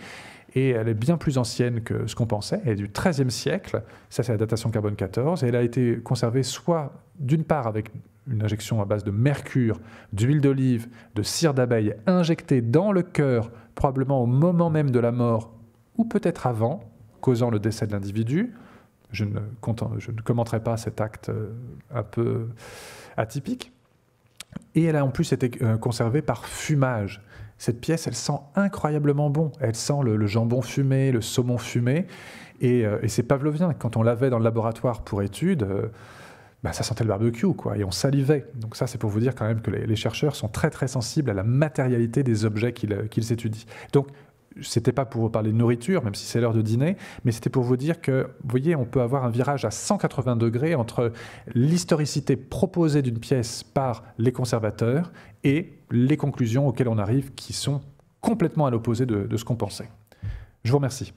[SPEAKER 3] et elle est bien plus ancienne que ce qu'on pensait. Elle est du XIIIe siècle, ça c'est la datation carbone 14, et elle a été conservée soit d'une part avec une injection à base de mercure, d'huile d'olive, de cire d'abeille injectée dans le cœur, probablement au moment même de la mort ou peut-être avant, causant le décès de l'individu. Je ne, je commenterai pas cet acte euh, un peu atypique. Et elle a en plus été euh, conservée par fumage. Cette pièce, elle sent incroyablement bon. Elle sent le, jambon fumé, le saumon fumé. Et, euh, et c'est pavlovien. Quand on l'avait dans le laboratoire pour études, bah, ça sentait le barbecue, quoi, et on salivait. Donc ça, c'est pour vous dire quand même que les, chercheurs sont très très sensibles à la matérialité des objets euh, qu'ils étudient. Donc c'était pas pour vous parler de nourriture, même si c'est l'heure de dîner, mais c'était pour vous dire que, vous voyez, on peut avoir un virage à 180 degrés entre l'historicité proposée d'une pièce par les conservateurs et les conclusions auxquelles on arrive qui sont complètement à l'opposé de, de ce qu'on pensait. Je vous remercie.